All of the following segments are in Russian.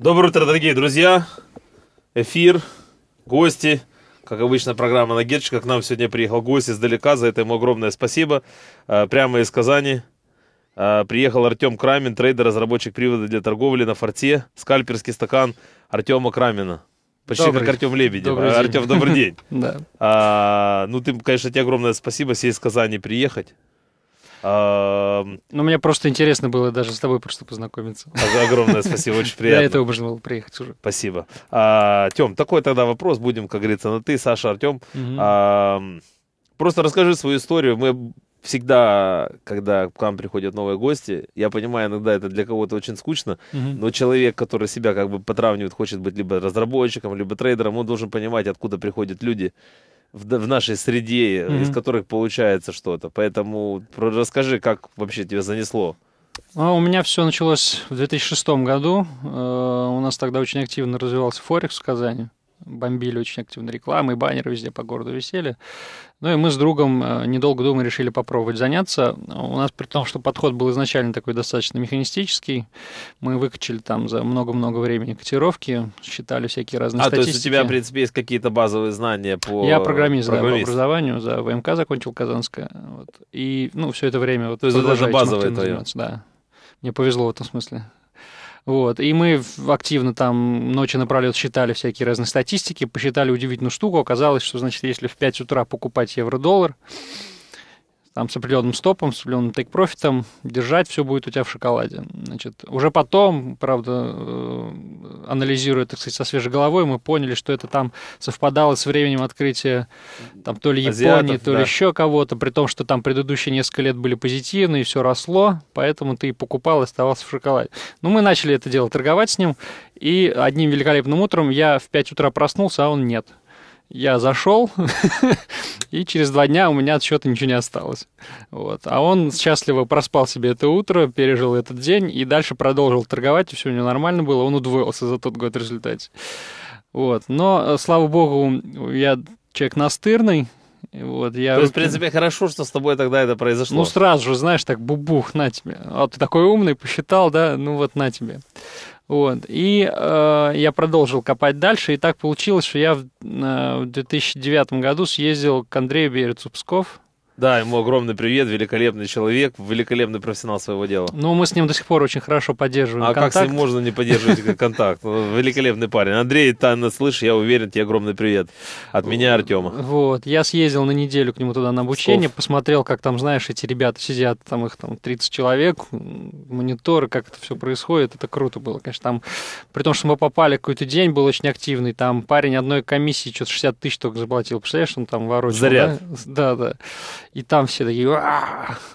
Доброе утро, дорогие друзья! Эфир, гости. Как обычно, программа на Гетчика. К нам сегодня приехал гость издалека. За это ему огромное спасибо. А, прямо из Казани. А, приехал Артем Крамин, трейдер, разработчик привода для торговли на форте. Скальперский стакан Артема Крамина. Почти добрый, как Артем Лебедев. Добрый а, Артем, добрый день. Да. ну, ты, конечно, тебе огромное спасибо, все из Казани приехать. Ну, мне просто интересно было даже с тобой просто познакомиться. А, огромное спасибо, очень приятно. Я этого можно было приехать уже. Спасибо. А, Тем, такой тогда вопрос, будем, как говорится, на ты, Саша, Артем. Просто расскажи свою историю. Мы всегда, когда к нам приходят новые гости, я понимаю, иногда это для кого-то очень скучно, но человек, который себя как бы потравнивает, хочет быть либо разработчиком, либо трейдером, он должен понимать, откуда приходят люди в, в нашей среде, mm-hmm. из которых получается что-то. Поэтому расскажи, как вообще тебя занесло. А у меня все началось в 2006 году. Э, у нас тогда очень активно развивался Форекс в Казани бомбили очень активно рекламы, баннеры везде по городу висели. Ну и мы с другом, э, недолго думая, решили попробовать заняться. У нас при том, что подход был изначально такой достаточно механистический, мы выкачали там за много-много времени котировки, считали всякие разные а, статистики. А, то есть у тебя, в принципе, есть какие-то базовые знания по... Я программист, программист. Да, по образованию, за ВМК закончил Казанское. Вот. И, ну, все это время... Вот, то есть это даже базовое твое? Да. Мне повезло в этом смысле. Вот. И мы активно там ночи напролет считали всякие разные статистики, посчитали удивительную штуку. Оказалось, что, значит, если в 5 утра покупать евро-доллар, там с определенным стопом, с определенным тейк-профитом, держать, все будет у тебя в шоколаде. Значит, уже потом, правда, э, анализируя, так сказать, со свежей головой, мы поняли, что это там совпадало с временем открытия там то ли Японии, то да. ли еще кого-то, при том, что там предыдущие несколько лет были позитивные, все росло, поэтому ты и покупал, и оставался в шоколаде. Но ну, мы начали это дело торговать с ним, и одним великолепным утром я в 5 утра проснулся, а он нет я зашел, и через два дня у меня от счета ничего не осталось. Вот. А он счастливо проспал себе это утро, пережил этот день и дальше продолжил торговать, и все у него нормально было, он удвоился за тот год в результате. Вот. Но, э, слава богу, я человек настырный, вот, я... То есть, в принципе, хорошо, что с тобой тогда это произошло. Ну, сразу же, знаешь, так бубух, на тебе. А ты такой умный, посчитал, да? Ну вот, на тебе. Вот. И э, я продолжил копать дальше, и так получилось, что я в, э, в 2009 году съездил к Андрею Берецу Псков, да, ему огромный привет, великолепный человек, великолепный профессионал своего дела. Ну, мы с ним до сих пор очень хорошо поддерживаем а контакт. А как с ним можно не поддерживать контакт? Великолепный парень. Андрей, Танна, слышь, я уверен, тебе огромный привет от меня, Артема. Вот, я съездил на неделю к нему туда на обучение, посмотрел, как там, знаешь, эти ребята сидят, там их там 30 человек, мониторы, как это все происходит, это круто было, конечно, там, при том, что мы попали какой-то день, был очень активный, там парень одной комиссии что-то 60 тысяч только заплатил, представляешь, он там ворочил. Заряд. да. да и там все такие,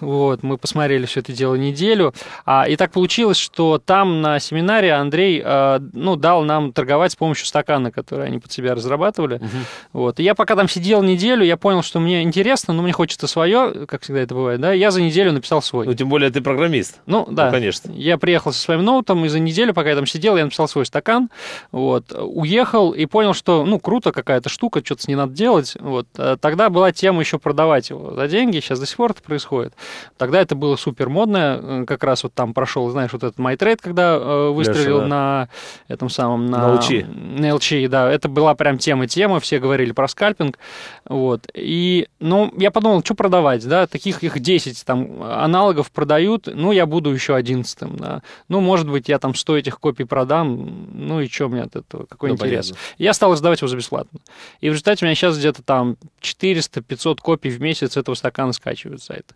вот, мы посмотрели все это дело неделю, а, и так получилось, что там на семинаре Андрей, а, ну, дал нам торговать с помощью стакана, который они под себя разрабатывали, угу. вот, и я пока там сидел неделю, я понял, что мне интересно, но мне хочется свое, как всегда это бывает, да, я за неделю написал свой. Ну, тем более ты программист. Ну, ну да. Ну, конечно. Я приехал со своим ноутом, и за неделю, пока я там сидел, я написал свой стакан, вот, уехал и понял, что, ну, круто какая-то штука, что-то не надо делать, вот, э, тогда была тема еще продавать его, деньги, сейчас до сих пор это происходит. Тогда это было супер модно, э, как раз вот там прошел, знаешь, вот этот MyTrade, когда э, выстрелил Леша, да. на этом самом... На, на LC. На LC, да, это была прям тема-тема, все говорили про скальпинг, вот. И, ну, я подумал, что продавать, да, таких их 10 там аналогов продают, ну, я буду еще 11 да. Ну, может быть, я там 100 этих копий продам, ну и что мне от этого, какой ну, интерес. Понятно. Я стал издавать его за бесплатно. И в результате у меня сейчас где-то там 400-500 копий в месяц этого пол стакана скачивают за это.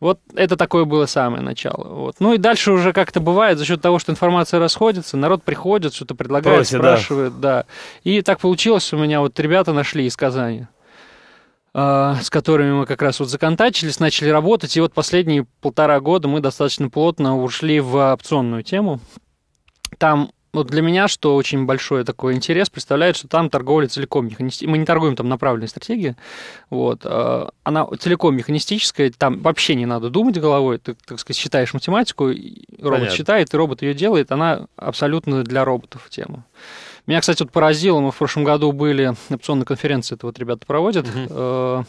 Вот это такое было самое начало. Вот. Ну и дальше уже как-то бывает за счет того, что информация расходится, народ приходит, что-то предлагает, Просит, спрашивает, да. да. И так получилось, у меня вот ребята нашли из Казани а, с которыми мы как раз вот законтачились, начали работать, и вот последние полтора года мы достаточно плотно ушли в опционную тему. Там вот ну, для меня, что очень большой такой интерес, представляет, что там торговля целиком механистическая. Мы не торгуем там направленной стратегией. Вот. Э, она целиком механистическая, там вообще не надо думать головой. Ты, так сказать, считаешь математику, робот Понятно. считает, и робот ее делает. Она абсолютно для роботов тема. Меня, кстати, вот поразило, мы в прошлом году были на опционной конференции, это вот ребята проводят. Э,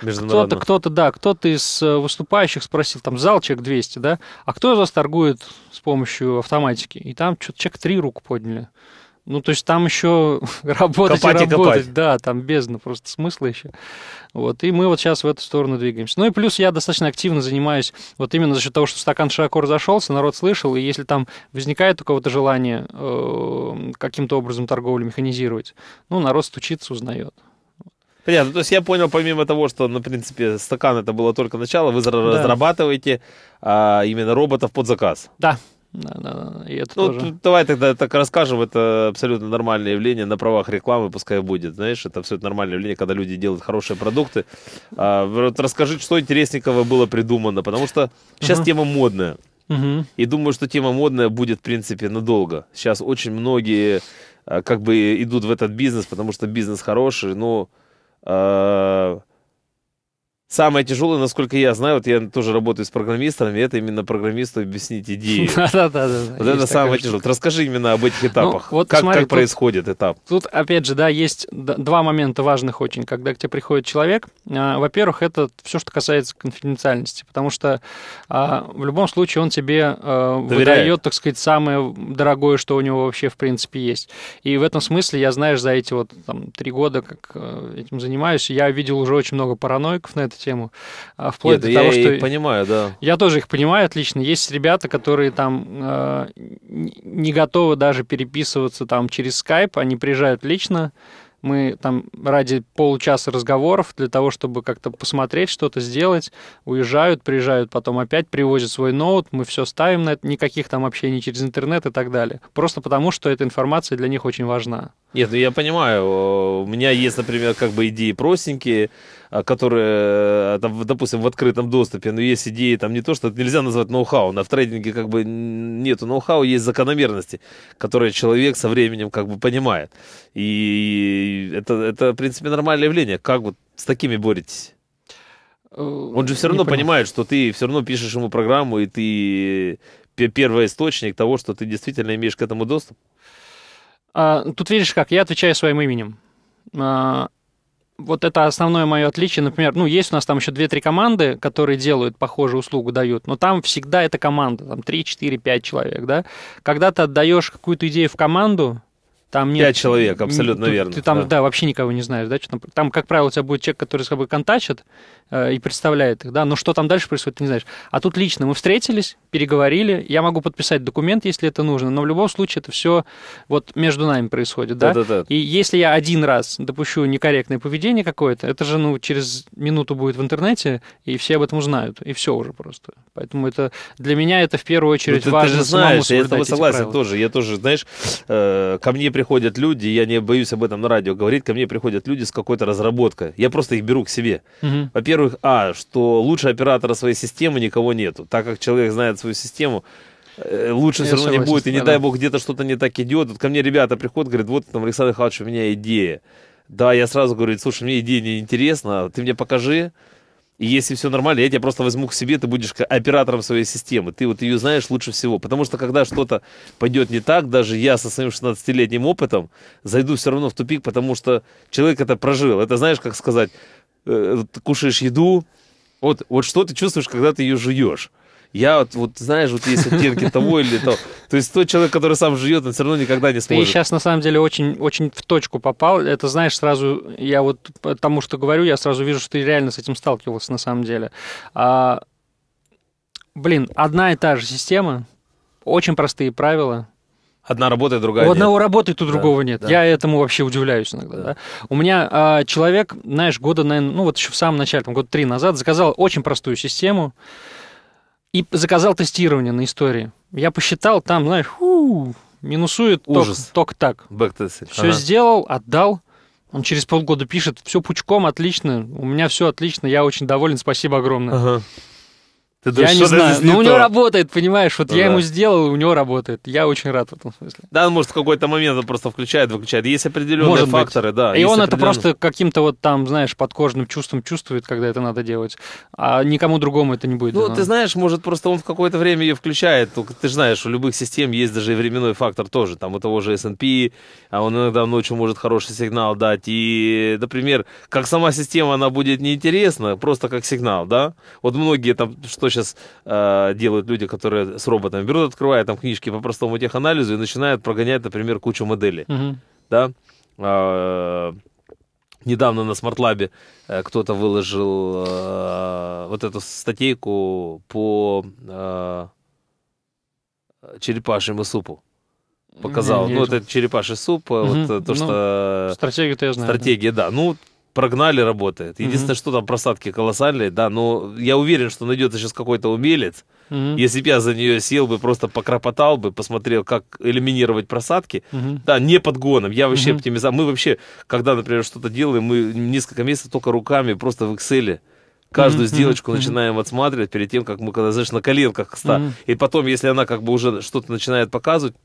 кто-то, кто-то, да, кто-то из э, выступающих спросил, там зал человек 200, да, а кто из вас торгует с помощью автоматики? И там что-то человек три руку подняли. Ну, то есть там еще работать копать и работать. И да, там бездна просто смысла еще. Вот, и мы вот сейчас в эту сторону двигаемся. Ну и плюс я достаточно активно занимаюсь вот именно за счет того, что стакан широко разошелся, народ слышал, и если там возникает у кого-то желание э, каким-то образом торговлю механизировать, ну, народ стучится, узнает. Понятно, ну, то есть я понял, помимо того, что, на ну, принципе, стакан это было только начало, вы да. разрабатываете а, именно роботов под заказ. Да, да, да, да. И это ну, тоже... давай тогда так расскажем. Это абсолютно нормальное явление на правах рекламы, пускай будет. Знаешь, это абсолютно нормальное явление, когда люди делают хорошие продукты. А, вот расскажи, что интересненького было придумано, потому что сейчас uh-huh. тема модная. Uh-huh. И думаю, что тема модная будет, в принципе, надолго. Сейчас очень многие э, как бы идут в этот бизнес, потому что бизнес хороший, но а, Самое тяжелое, насколько я знаю, вот я тоже работаю с программистами, это именно программисту объяснить идеи. Да-да-да. Вот это самое тяжелое. Расскажи именно об этих ну, этапах. Вот Как происходит этап? Тут, опять же, да, есть два момента важных очень, когда к тебе приходит человек. А, во-первых, это все, что касается конфиденциальности, потому что а, в любом случае он тебе а, выдает, так сказать, самое дорогое, что у него вообще в принципе есть. И в этом смысле я, знаешь, за эти вот там три года, как э, этим занимаюсь, я видел уже очень много параноиков на это тему. А, вплоть Нет, до да того, что... Их понимаю, да. Я тоже их понимаю отлично. Есть ребята, которые там э, не готовы даже переписываться там через Skype они приезжают лично, мы там ради полчаса разговоров для того, чтобы как-то посмотреть, что-то сделать, уезжают, приезжают, потом опять привозят свой ноут, мы все ставим на это, никаких там общений через интернет и так далее. Просто потому, что эта информация для них очень важна. Нет, ну я понимаю, у меня есть, например, как бы идеи простенькие, а, которые, э, там, допустим, в открытом доступе, но есть идеи, там не то, что это нельзя назвать ноу-хау, на в трейдинге как бы нету ноу-хау, есть закономерности, которые человек со временем как бы понимает. И это, это, в принципе, нормальное явление. Как вот с такими боретесь? Э, Он же все равно понимает, что ты все равно пишешь ему программу, и ты первый источник того, что ты действительно имеешь к этому доступ. А, тут видишь как, я отвечаю своим именем. А, вот это основное мое отличие. Например, ну, есть у нас там еще 2-3 команды, которые делают похожую услугу, дают, но там всегда эта команда, там 3, 4, 5 человек, да. Когда ты отдаешь какую-то идею в команду, там нет... Пять человек, абсолютно ты, верно. Ты там, да. да, вообще никого не знаешь, да, что там. Там, как правило, у тебя будет человек, который с тобой контачит э, и представляет их, да, но что там дальше происходит, ты не знаешь. А тут лично мы встретились, переговорили, я могу подписать документ, если это нужно, но в любом случае это все вот между нами происходит, да. да, да, да. И если я один раз допущу некорректное поведение какое-то, это же, ну, через минуту будет в интернете, и все об этом узнают, и все уже просто. Поэтому это для меня это в первую ну, очередь ну, ты, важно. Ты же знаешь, я с тобой согласен правила. тоже. Я тоже, знаешь, э, ко мне приходят люди, я не боюсь об этом на радио говорить, ко мне приходят люди с какой-то разработкой. Я просто их беру к себе. Угу. Во-первых, а, что лучше оператора своей системы никого нету. Так как человек знает свою систему, э, лучше все равно не будет. И не дай бог, где-то что-то не так идет. Вот ко мне ребята приходят, говорят, вот там, Александр Михайлович, у меня идея. Да, я сразу говорю, слушай, мне идея неинтересна, ты мне покажи, и если все нормально, я тебя просто возьму к себе, ты будешь оператором своей системы. Ты вот ее знаешь лучше всего. Потому что когда что-то пойдет не так, даже я со своим 16-летним опытом зайду все равно в тупик, потому что человек это прожил. Это знаешь, как сказать, э, ты кушаешь еду, вот, вот что ты чувствуешь, когда ты ее жуешь? Я вот, вот знаешь, вот есть оттенки того или того. То есть тот человек, который сам живет, он все равно никогда не сможет. Ты сейчас, на самом деле, очень, очень в точку попал. Это, знаешь, сразу, я вот тому, что говорю, я сразу вижу, что ты реально с этим сталкивался, на самом деле. А, блин, одна и та же система, очень простые правила, Одна работает, другая У одного работает, у другого да, нет. Да. Я этому вообще удивляюсь иногда. Да. Да? У меня а, человек, знаешь, года, наверное, ну вот еще в самом начале, там, год три назад, заказал очень простую систему и заказал тестирование на истории. Я посчитал, там, знаешь, ху, минусует Ужас. ток, ток так. Все ага. сделал, отдал. Он через полгода пишет, все пучком, отлично, у меня все отлично, я очень доволен, спасибо огромное. Ага. Ты думаешь, я не знаю, но ну, не у него работает, понимаешь, вот ну, я да. ему сделал, у него работает. Я очень рад в этом смысле. Да, он может в какой-то момент он просто включает, выключает. Есть определенные может факторы, быть. да. И он определенные... это просто каким-то вот там, знаешь, подкожным чувством чувствует, когда это надо делать. А никому другому это не будет. Ну, дано. ты знаешь, может, просто он в какое-то время ее включает. Ты же знаешь, у любых систем есть даже и временной фактор тоже. Там у того же S&P, а он иногда ночью может хороший сигнал дать. И, например, как сама система, она будет неинтересна, просто как сигнал, да? Вот многие там, что сейчас э, делают люди, которые с роботами берут, открывают там книжки по простому теханализу и начинают прогонять, например, кучу моделей. Угу. Да? Э, недавно на SmartLab э, кто-то выложил э, вот эту статейку по э, черепашьему супу показал. не ну, это черепаший суп, угу. вот э, то, ну, что... Стратегию-то я знаю. Стратегия, да. да. Ну, прогнали, работает. Единственное, mm-hmm. что там просадки колоссальные, да, но я уверен, что найдется сейчас какой-то умелец. Mm-hmm. Если бы я за нее сел бы, просто покропотал бы, посмотрел, как элиминировать просадки. Mm-hmm. Да, не под гоном. Я вообще mm-hmm. оптимизация. Мы вообще, когда, например, что-то делаем, мы несколько месяцев только руками, просто в Excel каждую mm-hmm. сделочку начинаем отсматривать перед тем, как мы, когда, знаешь, на коленках ста. Mm-hmm. И потом, если она как бы уже что-то начинает показывать,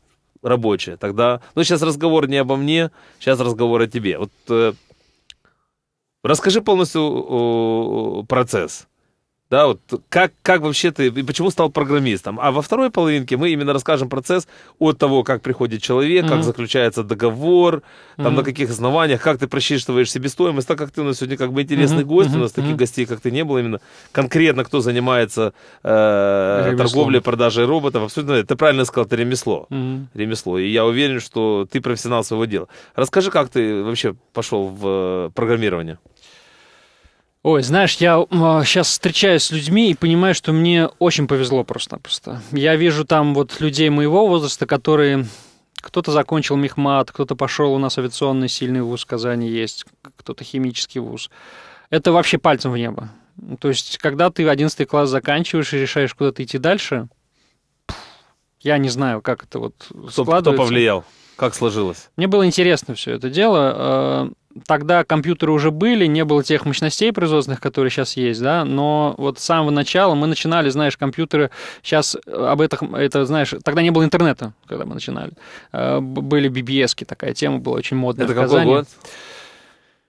рабочее, тогда... Ну, сейчас разговор не обо мне, сейчас разговор о тебе. Вот э, Расскажи полностью процесс. Да, вот как, как вообще ты и почему стал программистом? А во второй половинке мы именно расскажем процесс от того, как приходит человек, mm-hmm. как заключается договор, там mm-hmm. на каких основаниях, как ты просчитываешь себестоимость, так как ты у нас сегодня как бы интересный mm-hmm. гость, mm-hmm. у нас таких mm-hmm. гостей, как ты не было, именно конкретно кто занимается э, торговлей, продажей роботов, абсолютно, ты правильно сказал, это ремесло, mm-hmm. ремесло, и я уверен, что ты профессионал своего дела. Расскажи, как ты вообще пошел в э, программирование? Ой, знаешь, я э, сейчас а, встречаюсь с людьми и понимаю, что мне очень повезло просто-напросто. Я вижу там вот людей моего возраста, которые... Кто-то закончил мехмат, кто-то пошел у нас авиационный сильный вуз в Казани есть, кто-то химический вуз. Это вообще пальцем в небо. То есть, когда ты 11 класс заканчиваешь и решаешь куда-то идти дальше, я не знаю, как это вот кто, складывается. Кто повлиял? Как сложилось? Мне было интересно все это дело. А, тогда компьютеры уже были, не было тех мощностей производственных, которые сейчас есть, да, но вот с самого начала мы начинали, знаешь, компьютеры, сейчас э, об этом, это, знаешь, тогда не было интернета, когда мы начинали. Э, были BBS, такая тема была очень модная. Это какой год?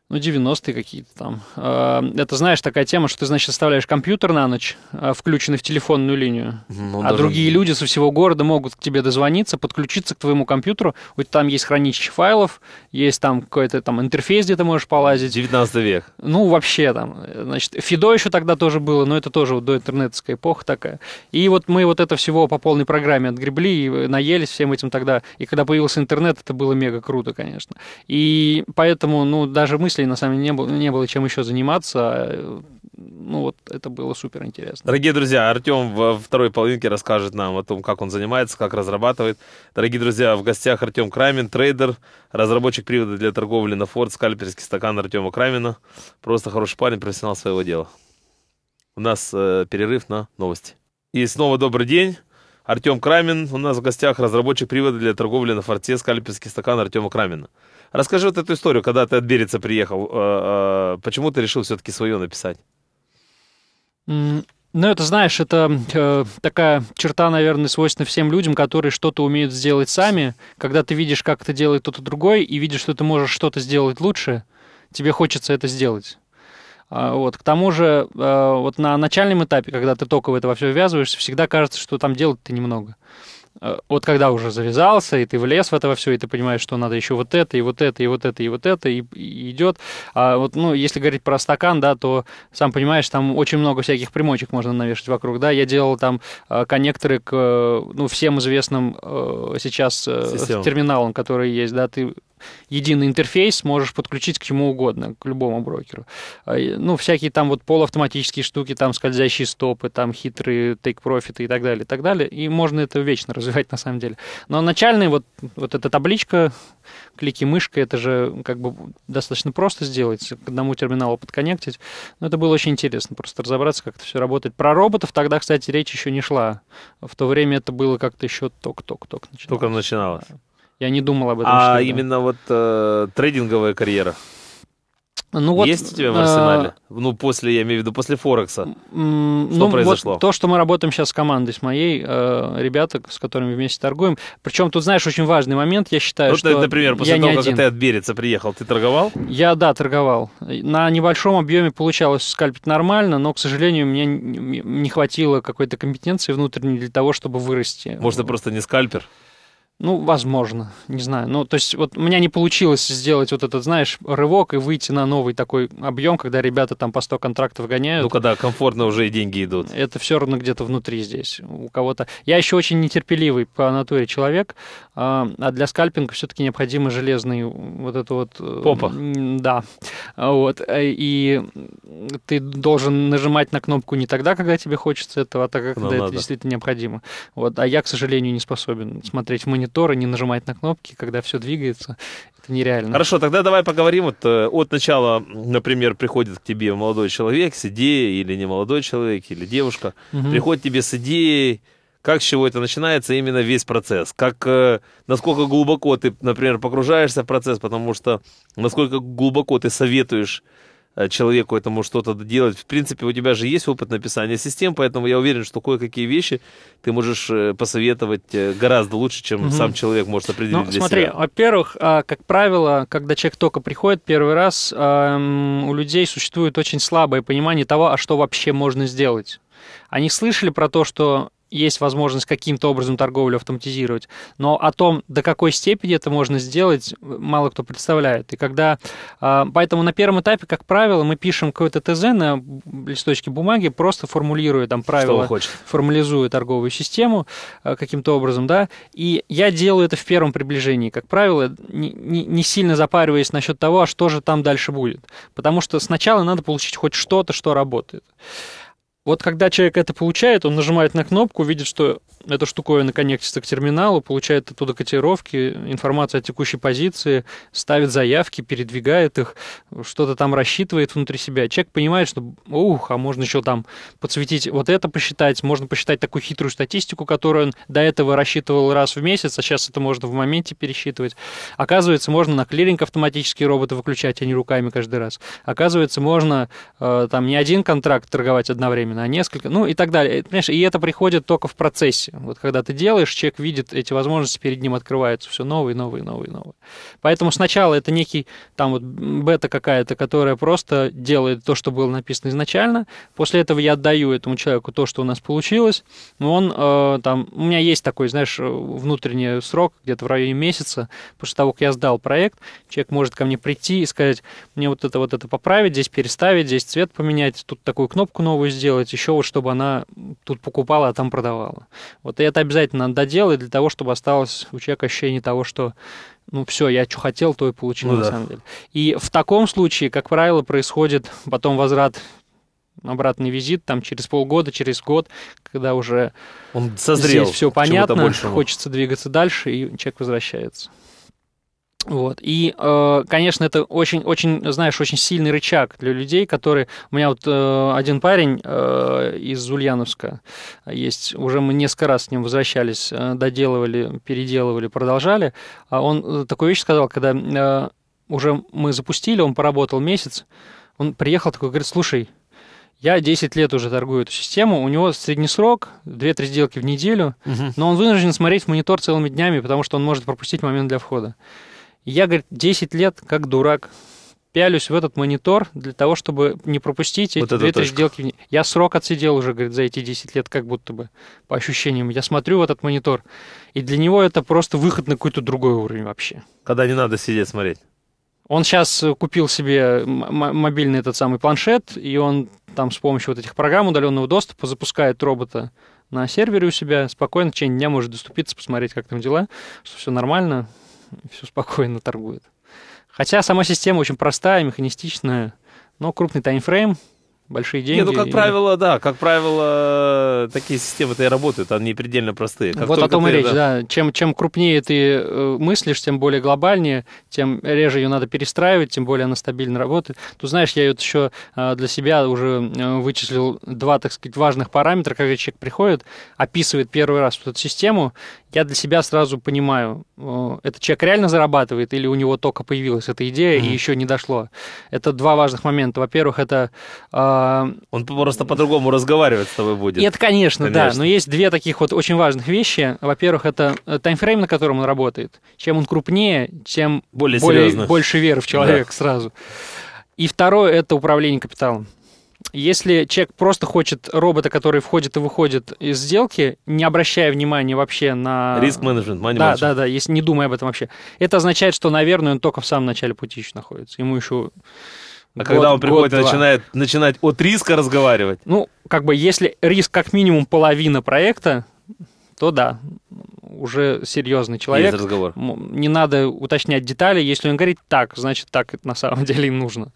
ну, 90-е какие-то там. Э, это, знаешь, такая тема, что ты, значит, оставляешь компьютер на ночь, э, включенный в телефонную линию, ну, а даже... другие люди со всего города могут к тебе дозвониться, подключиться к твоему компьютеру. У тебя там есть хранилище файлов, есть там какой-то там интерфейс, где ты можешь полазить. 19 век. Ну, вообще там. Значит, Фидо еще тогда тоже было, но это тоже вот до интернетская эпоха такая. И вот мы вот это всего по полной программе отгребли и наелись всем этим тогда. И когда появился интернет, это было мега круто, конечно. И поэтому, ну, даже мы мыслей на самом деле не было, не было чем еще заниматься. А, ну вот это было супер интересно. Дорогие друзья, Артем во второй половинке расскажет нам о том, как он занимается, как разрабатывает. Дорогие друзья, в гостях Артем Крамин, трейдер, разработчик привода для торговли на Ford, скальперский стакан Артема Крамина. Просто хороший парень, профессионал своего дела. У нас э, перерыв на новости. И снова добрый день. Артем Крамин. У нас в гостях разработчик привода для торговли на форте «Скальпельский стакан» Артема Крамина. Расскажи вот эту историю, когда ты от Береца приехал. Э, э, почему ты решил все-таки свое написать? Ну, это, знаешь, это э, такая черта, наверное, свойственна всем людям, которые что-то умеют сделать сами. Когда ты видишь, как это делает кто-то другой, и видишь, что ты можешь что-то сделать лучше, тебе хочется это сделать. А, вот. К тому же, а, вот на начальном этапе, когда ты только в это во все ввязываешься, всегда кажется, что там делать-то немного. А, вот когда уже завязался, и ты влез в это во все, и ты понимаешь, что надо еще вот это, и вот это, и вот это, и вот это, и, и идет. А вот, ну, если говорить про стакан, да, то сам понимаешь, там очень много всяких примочек можно навешать вокруг, да. Я делал там коннекторы к, ну, всем известным э, сейчас э, Система. терминалам, которые есть, да, ты единый интерфейс, можешь подключить к чему угодно, к любому брокеру. А, ну, всякие там вот полуавтоматические штуки, там скользящие стопы, там хитрые тейк-профиты и так далее, и так далее. И можно это вечно развивать на самом деле. Но начальный вот, вот эта табличка, клики мышкой, это же как бы достаточно просто сделать, к одному терминалу подконнектить. Но это было очень интересно, просто разобраться, как это все работает. Про роботов тогда, кстати, речь еще не шла. В то время это было как-то еще ток-ток-ток Только начиналось. Я не думал об этом. А еще, именно вот э, трейдинговая карьера. Ну, вот, Есть у тебя в э, арсенале? Э, ну, после, я имею в виду, после Форекса. Э, что ну, произошло? Вот то, что мы работаем сейчас с командой, с моей, э, ребята, с которыми вместе торгуем. Причем тут, знаешь, очень важный момент, я считаю, ну, что ты, например, после я того, не как один. ты от Береца приехал, ты торговал? Я, да, торговал. На небольшом объеме получалось скальпить нормально, но, к сожалению, мне не хватило какой-то компетенции внутренней для того, чтобы вырасти. Может, ты просто не скальпер? Ну, возможно, не знаю. Ну, то есть, вот у меня не получилось сделать вот этот, знаешь, рывок и выйти на новый такой объем, когда ребята там по 100 контрактов гоняют. Ну, когда комфортно уже и деньги идут. Это все равно где-то внутри здесь. У кого-то. Я еще очень нетерпеливый по натуре человек, а, а для скальпинга все-таки необходимо железный вот это вот. Э, Попа. Да. Вот. Э, и ты должен нажимать на кнопку не тогда, когда тебе хочется этого, а тогда, ну когда Но это действительно необходимо. Вот. А я, к сожалению, не способен смотреть в монитор монитора, не нажимать на кнопки, когда все двигается. Это нереально. Хорошо, тогда давай поговорим вот э, от начала, например, приходит к тебе молодой человек с идеей, или не молодой человек, или девушка, угу. приходит тебе с идеей, как с чего это начинается, именно весь процесс, как, э, насколько глубоко ты, например, погружаешься в процесс, потому что насколько глубоко ты советуешь Э, человеку этому что-то делать. В принципе, у тебя же есть опыт написания систем, поэтому я уверен, что кое-какие вещи ты можешь э, посоветовать э, гораздо лучше, чем угу. сам человек может определить ну, для смотри, себя. во-первых, а, как правило, когда человек только приходит первый раз, у людей существует очень слабое понимание того, а что вообще можно сделать. Они слышали про то, что есть возможность каким-то образом торговлю автоматизировать. Но о том, до какой степени это можно сделать, мало кто представляет. И когда... А, поэтому на первом этапе, как правило, мы пишем какое-то ТЗ на листочке бумаги, просто формулируя там правила, формализуя торговую систему а, каким-то образом, да. И я делаю это в первом приближении, как правило, не сильно запариваясь насчет того, а что же там дальше будет. Потому что сначала надо получить хоть что-то, что работает. Вот когда человек это получает, он нажимает на кнопку, видит, что эта штуковина коннектится к терминалу, получает оттуда котировки, информацию о текущей позиции, ставит заявки, передвигает их, что-то там рассчитывает внутри себя. Человек понимает, что, ух, а можно еще там подсветить вот это посчитать, можно посчитать такую хитрую статистику, которую он до этого рассчитывал раз в месяц, а сейчас это можно в моменте пересчитывать. Оказывается, можно на клиринг автоматически роботы выключать, а не руками каждый раз. Оказывается, можно э, там не один контракт торговать одновременно, на несколько, ну и так далее. Понимаешь, и это приходит только в процессе. Вот когда ты делаешь, человек видит эти возможности, перед ним открываются все новые, новые, новые, новые. Поэтому сначала это некий там вот бета какая-то, которая просто делает то, что было написано изначально. После этого я отдаю этому человеку то, что у нас получилось. Но он э, там, у меня есть такой, знаешь, э, внутренний срок, где-то в районе месяца, после того, как я сдал проект, человек может ко мне прийти и сказать, мне вот это вот это поправить, здесь переставить, здесь цвет поменять, тут такую кнопку новую сделать, делать еще вот, чтобы она тут покупала, а там продавала. Вот и это обязательно надо доделать для того, чтобы осталось у человека ощущение того, что ну все, я что хотел, то и получил ну, на да. самом деле. И в таком случае, как правило, происходит потом возврат обратный визит там через полгода, через год, когда уже он созрел, здесь все понятно, хочется двигаться дальше, и человек возвращается. Вот. И, э, конечно, это очень, очень, знаешь, очень сильный рычаг для людей, которые... У меня вот э, один парень э, из Ульяновска есть, уже мы несколько раз с ним возвращались, э, доделывали, переделывали, продолжали. А Он э, такую вещь сказал, когда э, уже мы запустили, он поработал месяц, он приехал такой, говорит, слушай, я 10 лет уже торгую эту систему, у него средний срок, 2-3 сделки в неделю, угу. но он вынужден смотреть в монитор целыми днями, потому что он может пропустить момент для входа. Я, говорит, 10 лет как дурак пялюсь в этот монитор для того, чтобы не пропустить вот эти две сделки. Я срок отсидел уже, говорит, за эти 10 лет, как будто бы, по ощущениям. Я смотрю в этот монитор, и для него это просто выход на какой-то другой уровень вообще. Когда не надо сидеть смотреть. Он сейчас э, купил себе мобильный этот самый планшет, и он там с помощью вот этих программ удаленного доступа запускает робота на сервере у себя, спокойно в течение дня может доступиться, посмотреть, как там дела, что все нормально, все спокойно торгует. Хотя сама система очень простая, механистичная, но крупный таймфрейм, большие ну, деньги. Нет, ну, как и... правило, да, как правило, такие системы-то и работают, они предельно простые. Как вот о том и речь, да. да. Чем, чем крупнее ты э, мыслишь, тем более глобальнее, тем реже ее надо перестраивать, тем более она стабильно работает. Тут, знаешь, я вот еще э, для себя уже э, вычислил два, так сказать, важных параметра, когда человек приходит, описывает первый раз вот эту систему, я для себя сразу понимаю, этот человек реально зарабатывает или у него только появилась эта идея mm-hmm. и еще не дошло. Это два важных момента. Во-первых, это... Э... Он просто по-другому разговаривать с тобой будет. Это, конечно, конечно, да. Но есть две таких вот очень важных вещи. Во-первых, это э, таймфрейм, на котором он работает. Чем он крупнее, тем более, более, серьезно. больше веры в человека да. сразу. И второе – это управление капиталом если человек просто хочет робота, который входит и выходит из сделки, не обращая внимания вообще на... Риск менеджмент, money Да, да, да, если не думая об этом вообще. Это означает, что, наверное, он только в самом начале пути еще находится. Ему еще... А год, когда он приходит и начинает, два. от риска разговаривать? Ну, как бы, если риск как минимум половина проекта, то да, уже серьезный человек. Есть разговор. Не надо уточнять детали. Если он говорит так, значит, так на самом деле им нужно.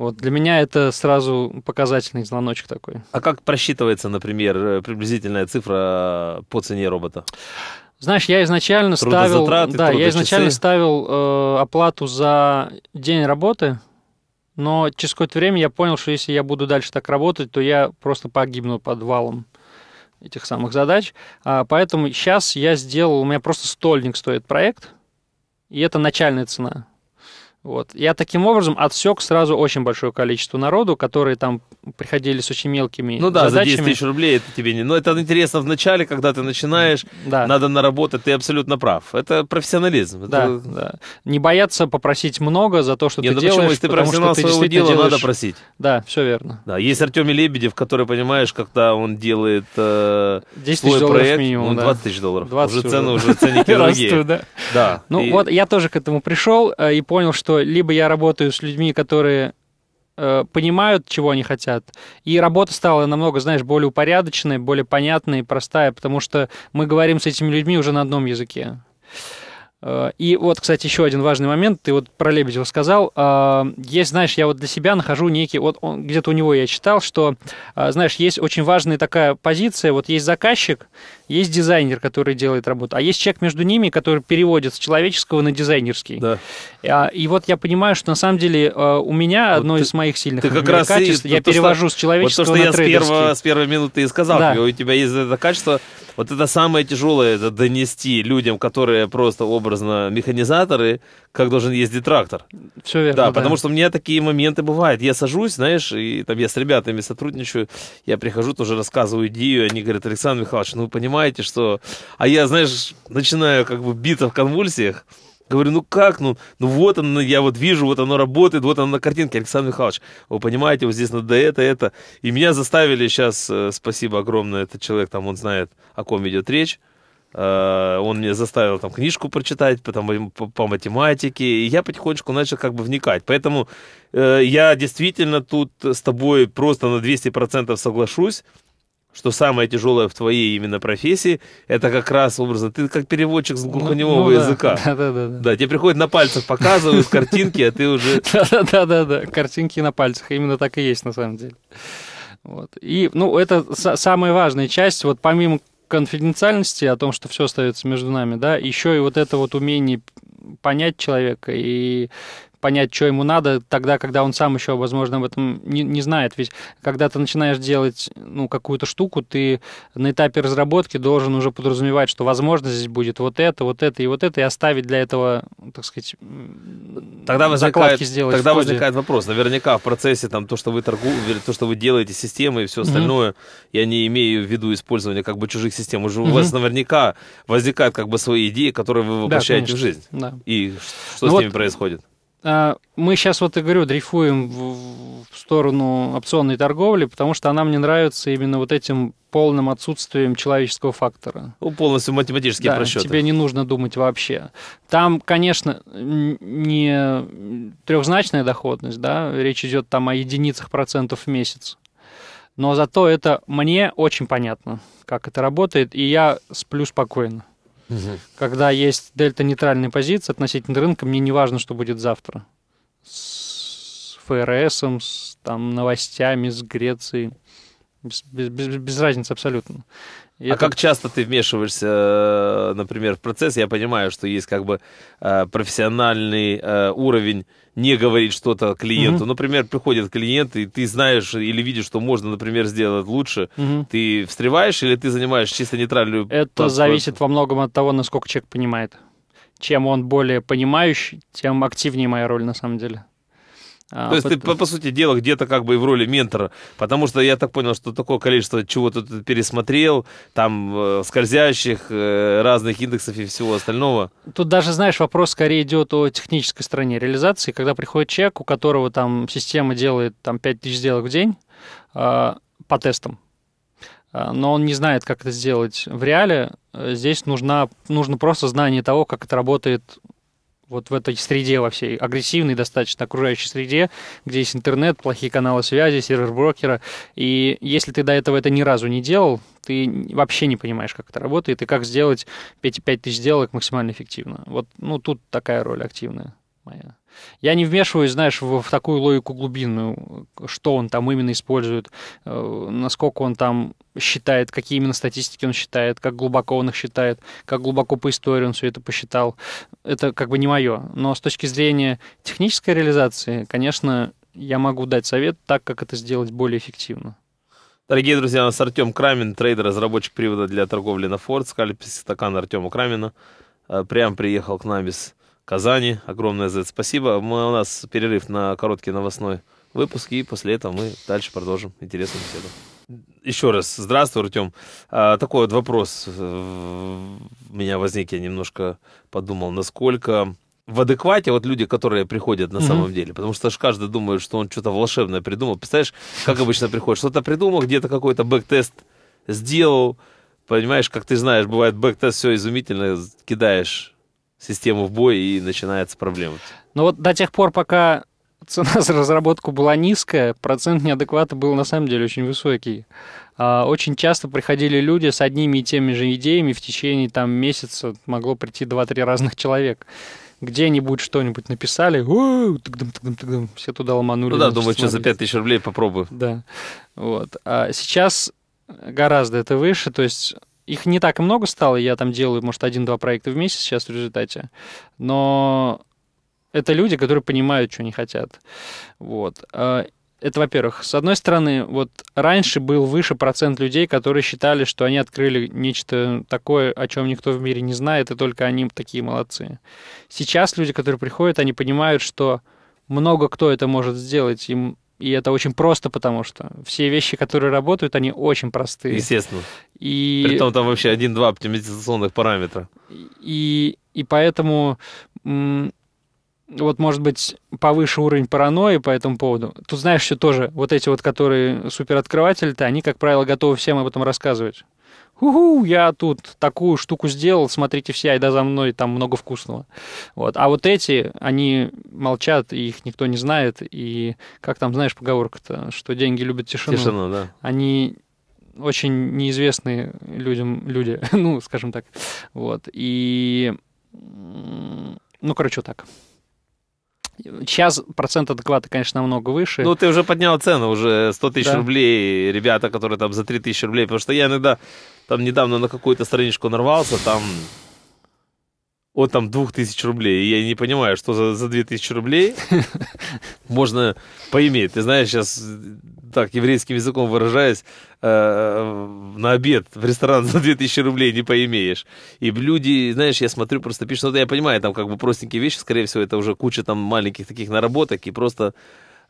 Вот для меня это сразу показательный звоночек такой. А как просчитывается, например, э, приблизительная цифра э, по цене робота? Знаешь, я изначально ставил, да, я изначально ставил э, оплату за день работы, но через какое-то время я понял, что если я буду дальше так работать, то я просто погибну под валом этих самых задач. А, поэтому сейчас я сделал, у меня просто стольник стоит проект, и это начальная цена. Вот. Я таким образом отсек сразу очень большое количество народу, которые там приходили с очень мелкими Ну да, задачами. за 10 тысяч рублей это тебе не... Но ну, это интересно в начале, когда ты начинаешь, да. надо наработать, ты абсолютно прав. Это профессионализм. Да, это... да. Не бояться попросить много за то, что Нет, ты ну делаешь, почему? Если ты профессионал что ты своего дела, делаешь... надо просить. Да, все верно. Да, есть Артем Лебедев, который, понимаешь, когда он делает э, 10 свой проект, минимум, ну, 20 тысяч долларов. 20 уже, уже цены, уже ценники дорогие, Да. Ну вот я тоже к этому пришел э, и понял, что что либо я работаю с людьми, которые э, понимают, чего они хотят. И работа стала намного, знаешь, более упорядоченной, более понятной, простая, потому что мы говорим с этими людьми уже на одном языке. Э, и вот, кстати, еще один важный момент. Ты вот про Лебедева сказал. Э, есть, знаешь, я вот для себя нахожу некий... Вот он, где-то у него я читал, что, э, знаешь, есть очень важная такая позиция. Вот есть заказчик, есть дизайнер, который делает работу, а есть человек между ними, который переводит с человеческого на дизайнерский. Да. И вот я понимаю, что на самом деле у меня вот одно ты, из моих сильных ты как раз качеств, и, я то, перевожу что, с человеческого вот то, что на я трейдерский. с, первого, с первой минуты и сказал, да. у тебя есть это качество. Вот это самое тяжелое, это донести людям, которые просто образ образно, механизаторы, как должен ездить трактор. Все верно. Да, да, потому что у меня такие моменты бывают. Я сажусь, знаешь, и там я с ребятами сотрудничаю, я прихожу, тоже рассказываю идею, они говорят, Александр Михайлович, ну вы понимаете, что... А я, знаешь, начинаю как бы биться в конвульсиях, Говорю, ну как, ну, ну вот оно, я вот вижу, вот оно работает, вот оно на картинке. Александр Михайлович, вы понимаете, вот здесь надо это, это. И меня заставили сейчас, э, спасибо огромное, этот человек, там он знает, о ком идет речь, Э, он мне заставил там книжку прочитать потом по, по математике, и я потихонечку начал как бы вникать. Поэтому э, я действительно тут с тобой просто на 200% соглашусь, что самое тяжелое в твоей именно профессии, это как раз образно, ты как переводчик с ну, глухонемого ну, ну, языка. Да, да, да, да. да, тебе приходят на пальцах, показывают картинки, а ты уже... Да-да-да, картинки на пальцах, именно так и есть на самом деле. Вот. И, ну, это самая важная часть, вот помимо конфиденциальности, о том, что все остается между нами, да, еще и вот это вот умение понять человека и понять, что ему надо, тогда, когда он сам еще, возможно, об этом не, не знает. Ведь когда ты начинаешь делать ну, какую-то штуку, ты на этапе разработки должен уже подразумевать, что, возможно, здесь будет вот это, вот это и вот это, и оставить для этого, так сказать, тогда возникает, сделать. Тогда возникает вопрос. Наверняка в процессе там, то, что вы торгуете, то, что вы делаете, системы и все остальное, mm-hmm. я не имею в виду использование как бы чужих систем. Уже mm-hmm. у вас наверняка возникают как бы свои идеи, которые вы воплощаете да, в жизнь. Да. И что ну с вот, ними происходит? А, мы сейчас вот и говорю, дрейфуем в, сторону опционной торговли, потому что она мне нравится именно вот этим полным отсутствием человеческого фактора. У ну, Полностью математические да, просчеты. тебе не нужно думать вообще. Там, конечно, не трехзначная доходность, да, речь идет там о единицах процентов в месяц. Но зато это мне очень понятно, как это работает, и я сплю спокойно. Угу. Когда есть дельта-нейтральная позиция относительно рынка, мне не важно, что будет завтра. С ФРС, с там, новостями, с Грецией. Без, без, без, без разницы абсолютно. И а это... как часто ты вмешиваешься, э, например, в процесс? Я понимаю, что есть как бы э, профессиональный э, уровень не говорить что-то клиенту. mm Например, приходит клиент, и ты знаешь или видишь, что можно, например, сделать лучше. mm Ты встреваешь или ты занимаешь чисто нейтральную... Это платформу? зависит во многом от того, насколько человек понимает. Чем он более понимающий, тем активнее моя роль на самом деле. А, То есть под... ты, по, по сути дела, где-то как бы и в роли ментора, потому что я так понял, что такое количество чего-то ты пересмотрел, там э, скользящих, э, разных индексов и всего остального. Тут даже, знаешь, вопрос скорее идет о технической стороне реализации, когда приходит человек, у которого там система делает там 5000 сделок в день э, по тестам, а, но он не знает, как это сделать в реале. Э, здесь нужна, нужно просто знание того, как это работает вот в этой среде во всей, агрессивной достаточно окружающей среде, где есть интернет, плохие каналы связи, сервер брокера. И если ты до этого это ни разу не делал, ты вообще не понимаешь, как это работает и как сделать эти тысяч сделок максимально эффективно. Вот ну, тут такая роль активная моя. Я не вмешиваюсь, знаешь, в, в такую логику глубинную, что он там именно использует, э, насколько он там считает, какие именно статистики он считает, как глубоко он их считает, как глубоко по истории он все это посчитал. Это как бы не мое. Но с точки зрения технической реализации, конечно, я могу дать совет так, как это сделать более эффективно. Дорогие друзья, у нас Артем Крамин, трейдер, разработчик привода для торговли на Форд. Скальпис стакан Артема Крамина. Э, прям приехал к нам из Казани. Огромное за это спасибо. Мы, у нас перерыв на короткий новостной выпуск, и после этого мы дальше продолжим интересную беседу еще раз, здравствуй, Артем. А, такой вот вопрос у э, меня возник, я немножко подумал, насколько в адеквате вот люди, которые приходят на mm-hmm. самом деле, потому что каждый думает, что он что-то волшебное придумал. Представляешь, как обычно приходит, что-то придумал, где-то какой-то бэк-тест сделал, понимаешь, как ты знаешь, бывает бэк-тест, все изумительно, кидаешь систему в бой и начинается проблема. Ну вот до тех пор, пока цена за разработку была низкая, процент неадеквата был на самом деле очень высокий. А, очень часто приходили люди с одними и теми же идеями, в течение там месяца могло прийти 2-3 разных человек, где-нибудь что-нибудь написали, все туда ломанули. Ну да, ну, думаю, что за 5 тысяч рублей попробую. Да, вот. А сейчас гораздо это выше, то есть их не так много стало, я там делаю, может, один-два проекта в месяц сейчас в результате, но это люди, которые понимают, что они хотят. Вот. А, это, во-первых, с одной стороны, вот раньше был выше процент людей, которые считали, что они открыли нечто такое, о чем никто в мире не знает, и только они такие молодцы. Сейчас люди, которые приходят, они понимают, что много кто это может сделать, им и это очень просто, потому что все вещи, которые работают, они очень простые. Естественно. И... Притом там вообще один-два оптимизационных параметра. И, и поэтому вот, может быть, повыше уровень паранойи по этому поводу. Тут, знаешь, еще тоже вот эти вот, которые супероткрыватели-то, они, как правило, готовы всем об этом рассказывать. Уху, я тут такую штуку сделал, смотрите все, айда за мной, там много вкусного. Вот. А вот эти, они молчат, и их никто не знает, и как там, знаешь, поговорка-то, что деньги любят тишину. Тишина, да. Они очень неизвестные людям люди, ну, скажем так. Вот. И... Ну, короче, вот так. Сейчас процент адеквата, конечно, намного выше. Ну, ты уже поднял цену, уже 100 тысяч да. рублей, ребята, которые там за 3 тысячи рублей, потому что я иногда там недавно на какую-то страничку нарвался, там от там 2000 рублей. И я не понимаю, что за, за 2000 рублей можно поиметь. Ты знаешь, сейчас э, так еврейским языком выражаясь, э, э, на обед в ресторан за 2000 рублей не поимеешь. И люди, знаешь, я смотрю, просто пишут, ну, да, я понимаю, там как бы простенькие вещи, скорее всего, это уже куча там маленьких таких наработок, и просто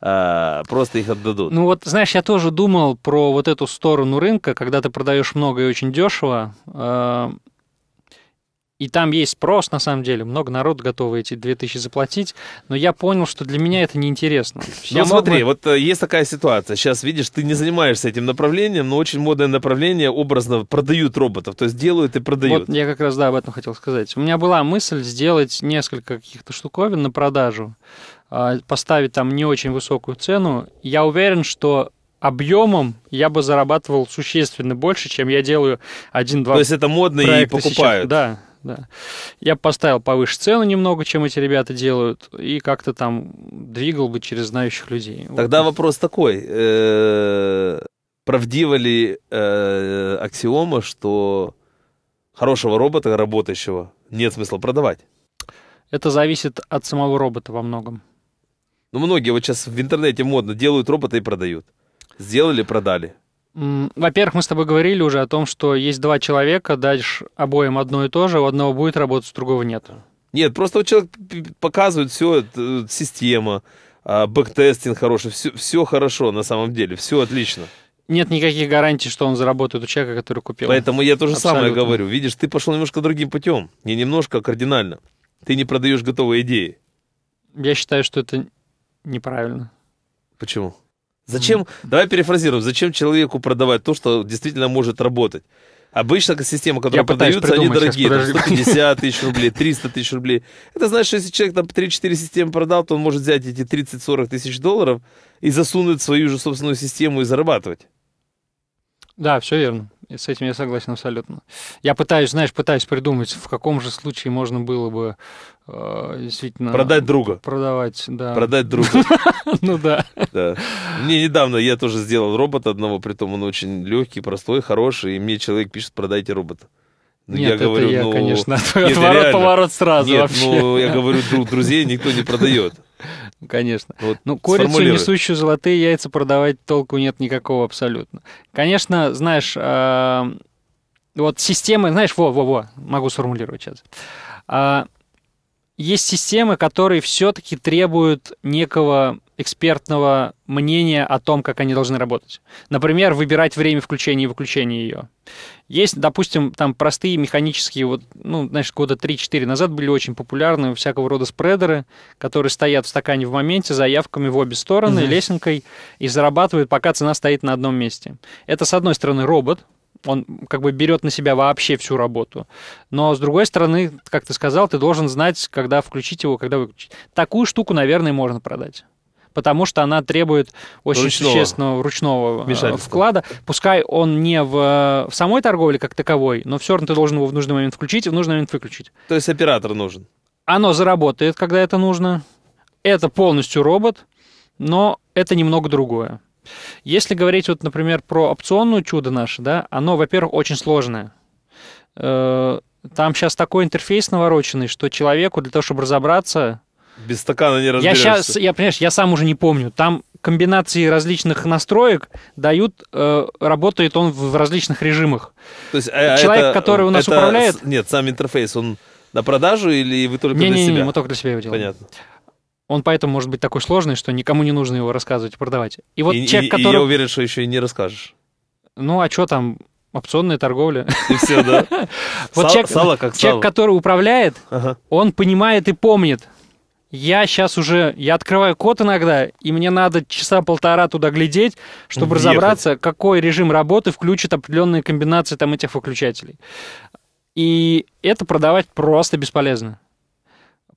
э, просто их отдадут. Ну вот, знаешь, я тоже думал про вот эту сторону рынка, когда ты продаешь много и очень дешево и там есть спрос, на самом деле, много народ готовы эти 2000 заплатить, но я понял, что для меня это неинтересно. Ну смотри, бы... вот э, есть такая ситуация, сейчас видишь, ты не занимаешься этим направлением, но очень модное направление, образно продают роботов, то есть делают и продают. Вот я как раз, да, об этом хотел сказать. У меня была мысль сделать несколько каких-то штуковин на продажу, а, поставить там не очень высокую цену. Я уверен, что объемом я бы зарабатывал существенно больше, чем я делаю один-два. То есть это модно и покупают. Сейчас. Да, да. Я поставил повыше цену немного, чем эти ребята делают, и как-то там двигал бы через знающих людей. Тогда вот. вопрос такой. э правдива ли э, аксиома, что хорошего робота, работающего, нет смысла продавать? Это зависит от самого робота во многом. Ну, многие вот сейчас в интернете модно делают робота и продают. Сделали, продали. Во-первых, мы с тобой говорили уже о том, что есть два человека, дашь обоим одно и то же, у одного будет работать, у другого нет. Нет, просто человек показывает все, э, система, а, бэктестинг хороший, все, все хорошо на самом деле, все отлично нет никаких гарантий, что он заработает у человека, который купил. Поэтому я то же Абсолютно. самое говорю. Видишь, ты пошел немножко другим путем. Не немножко, а кардинально. Ты не продаешь готовые идеи. Я считаю, что это неправильно. Почему? Зачем, mm-hmm. давай перефразируем, зачем человеку продавать то, что действительно может работать? Обычно система, которая продаются, они дорогие. Сейчас, 150 тысяч рублей, 300 тысяч рублей. Это значит, что если человек там 3-4 системы продал, то он может взять эти 30-40 тысяч долларов и засунуть свою же собственную систему и зарабатывать. Да, все верно. И с этим я согласен абсолютно. Я пытаюсь, знаешь, пытаюсь придумать, в каком же случае можно было бы Э, действительно... Продать друга. Продавать, да. Продать друга. Ну да. да. Мне недавно, я тоже сделал робота одного, при том он очень легкий, простой, хороший, и мне человек пишет, продайте робота. Ну, нет, я это говорю, я, ну, конечно, нет, отворот, реально. поворот сразу нет, вообще. ну, я говорю, друг друзей никто не продает. Конечно. Вот ну, курицу, несущую золотые яйца, продавать толку нет никакого абсолютно. Конечно, знаешь, а, вот системы, знаешь, во-во-во, могу сформулировать сейчас а, есть системы, которые все-таки требуют некого экспертного мнения о том, как они должны работать. Например, выбирать время включения и выключения ее. Есть, допустим, там простые механические, вот, ну, знаешь, года 3-4 назад были очень популярны всякого рода спредеры, которые стоят в стакане в моменте, заявками в обе стороны, mm-hmm. лесенкой, и зарабатывают, пока цена стоит на одном месте. Это, с одной стороны, робот, он как бы берет на себя вообще всю работу. Но, с другой стороны, как ты сказал, ты должен знать, когда включить его, когда выключить. Такую штуку, наверное, можно продать потому что она требует очень ручного. существенного ручного э, вклада. Пускай он не в, э, в самой торговле как таковой, но все равно ты должен его в нужный момент включить и в нужный момент выключить. То есть оператор нужен. Оно заработает, когда это нужно. Это полностью робот, но это немного другое. Если говорить, вот, например, про опционное чудо наше, да, оно, во-первых, очень сложное. Э, там сейчас такой интерфейс навороченный, что человеку для того, чтобы разобраться... Без стакана не разберешься. Я сейчас, я, понимаешь, я сам уже не помню. Там комбинации различных настроек дают, э, работает он в различных режимах. То есть, а, Человек, это, который у нас это, управляет... Нет, сам интерфейс, он на продажу или вы только не, для не, себя? Не, мы только для себя его делаем. Понятно. Он поэтому может быть такой сложный, что никому не нужно его рассказывать и продавать. И вот и, чек, и, который... я уверен, что еще и не расскажешь. Ну, а что там? Опционная торговля. И все, да. Вот чек, чек, который управляет, он понимает и помнит. Я сейчас уже, я открываю код иногда, и мне надо часа полтора туда глядеть, чтобы Въехать. разобраться, какой режим работы включит определенные комбинации там этих выключателей. И это продавать просто бесполезно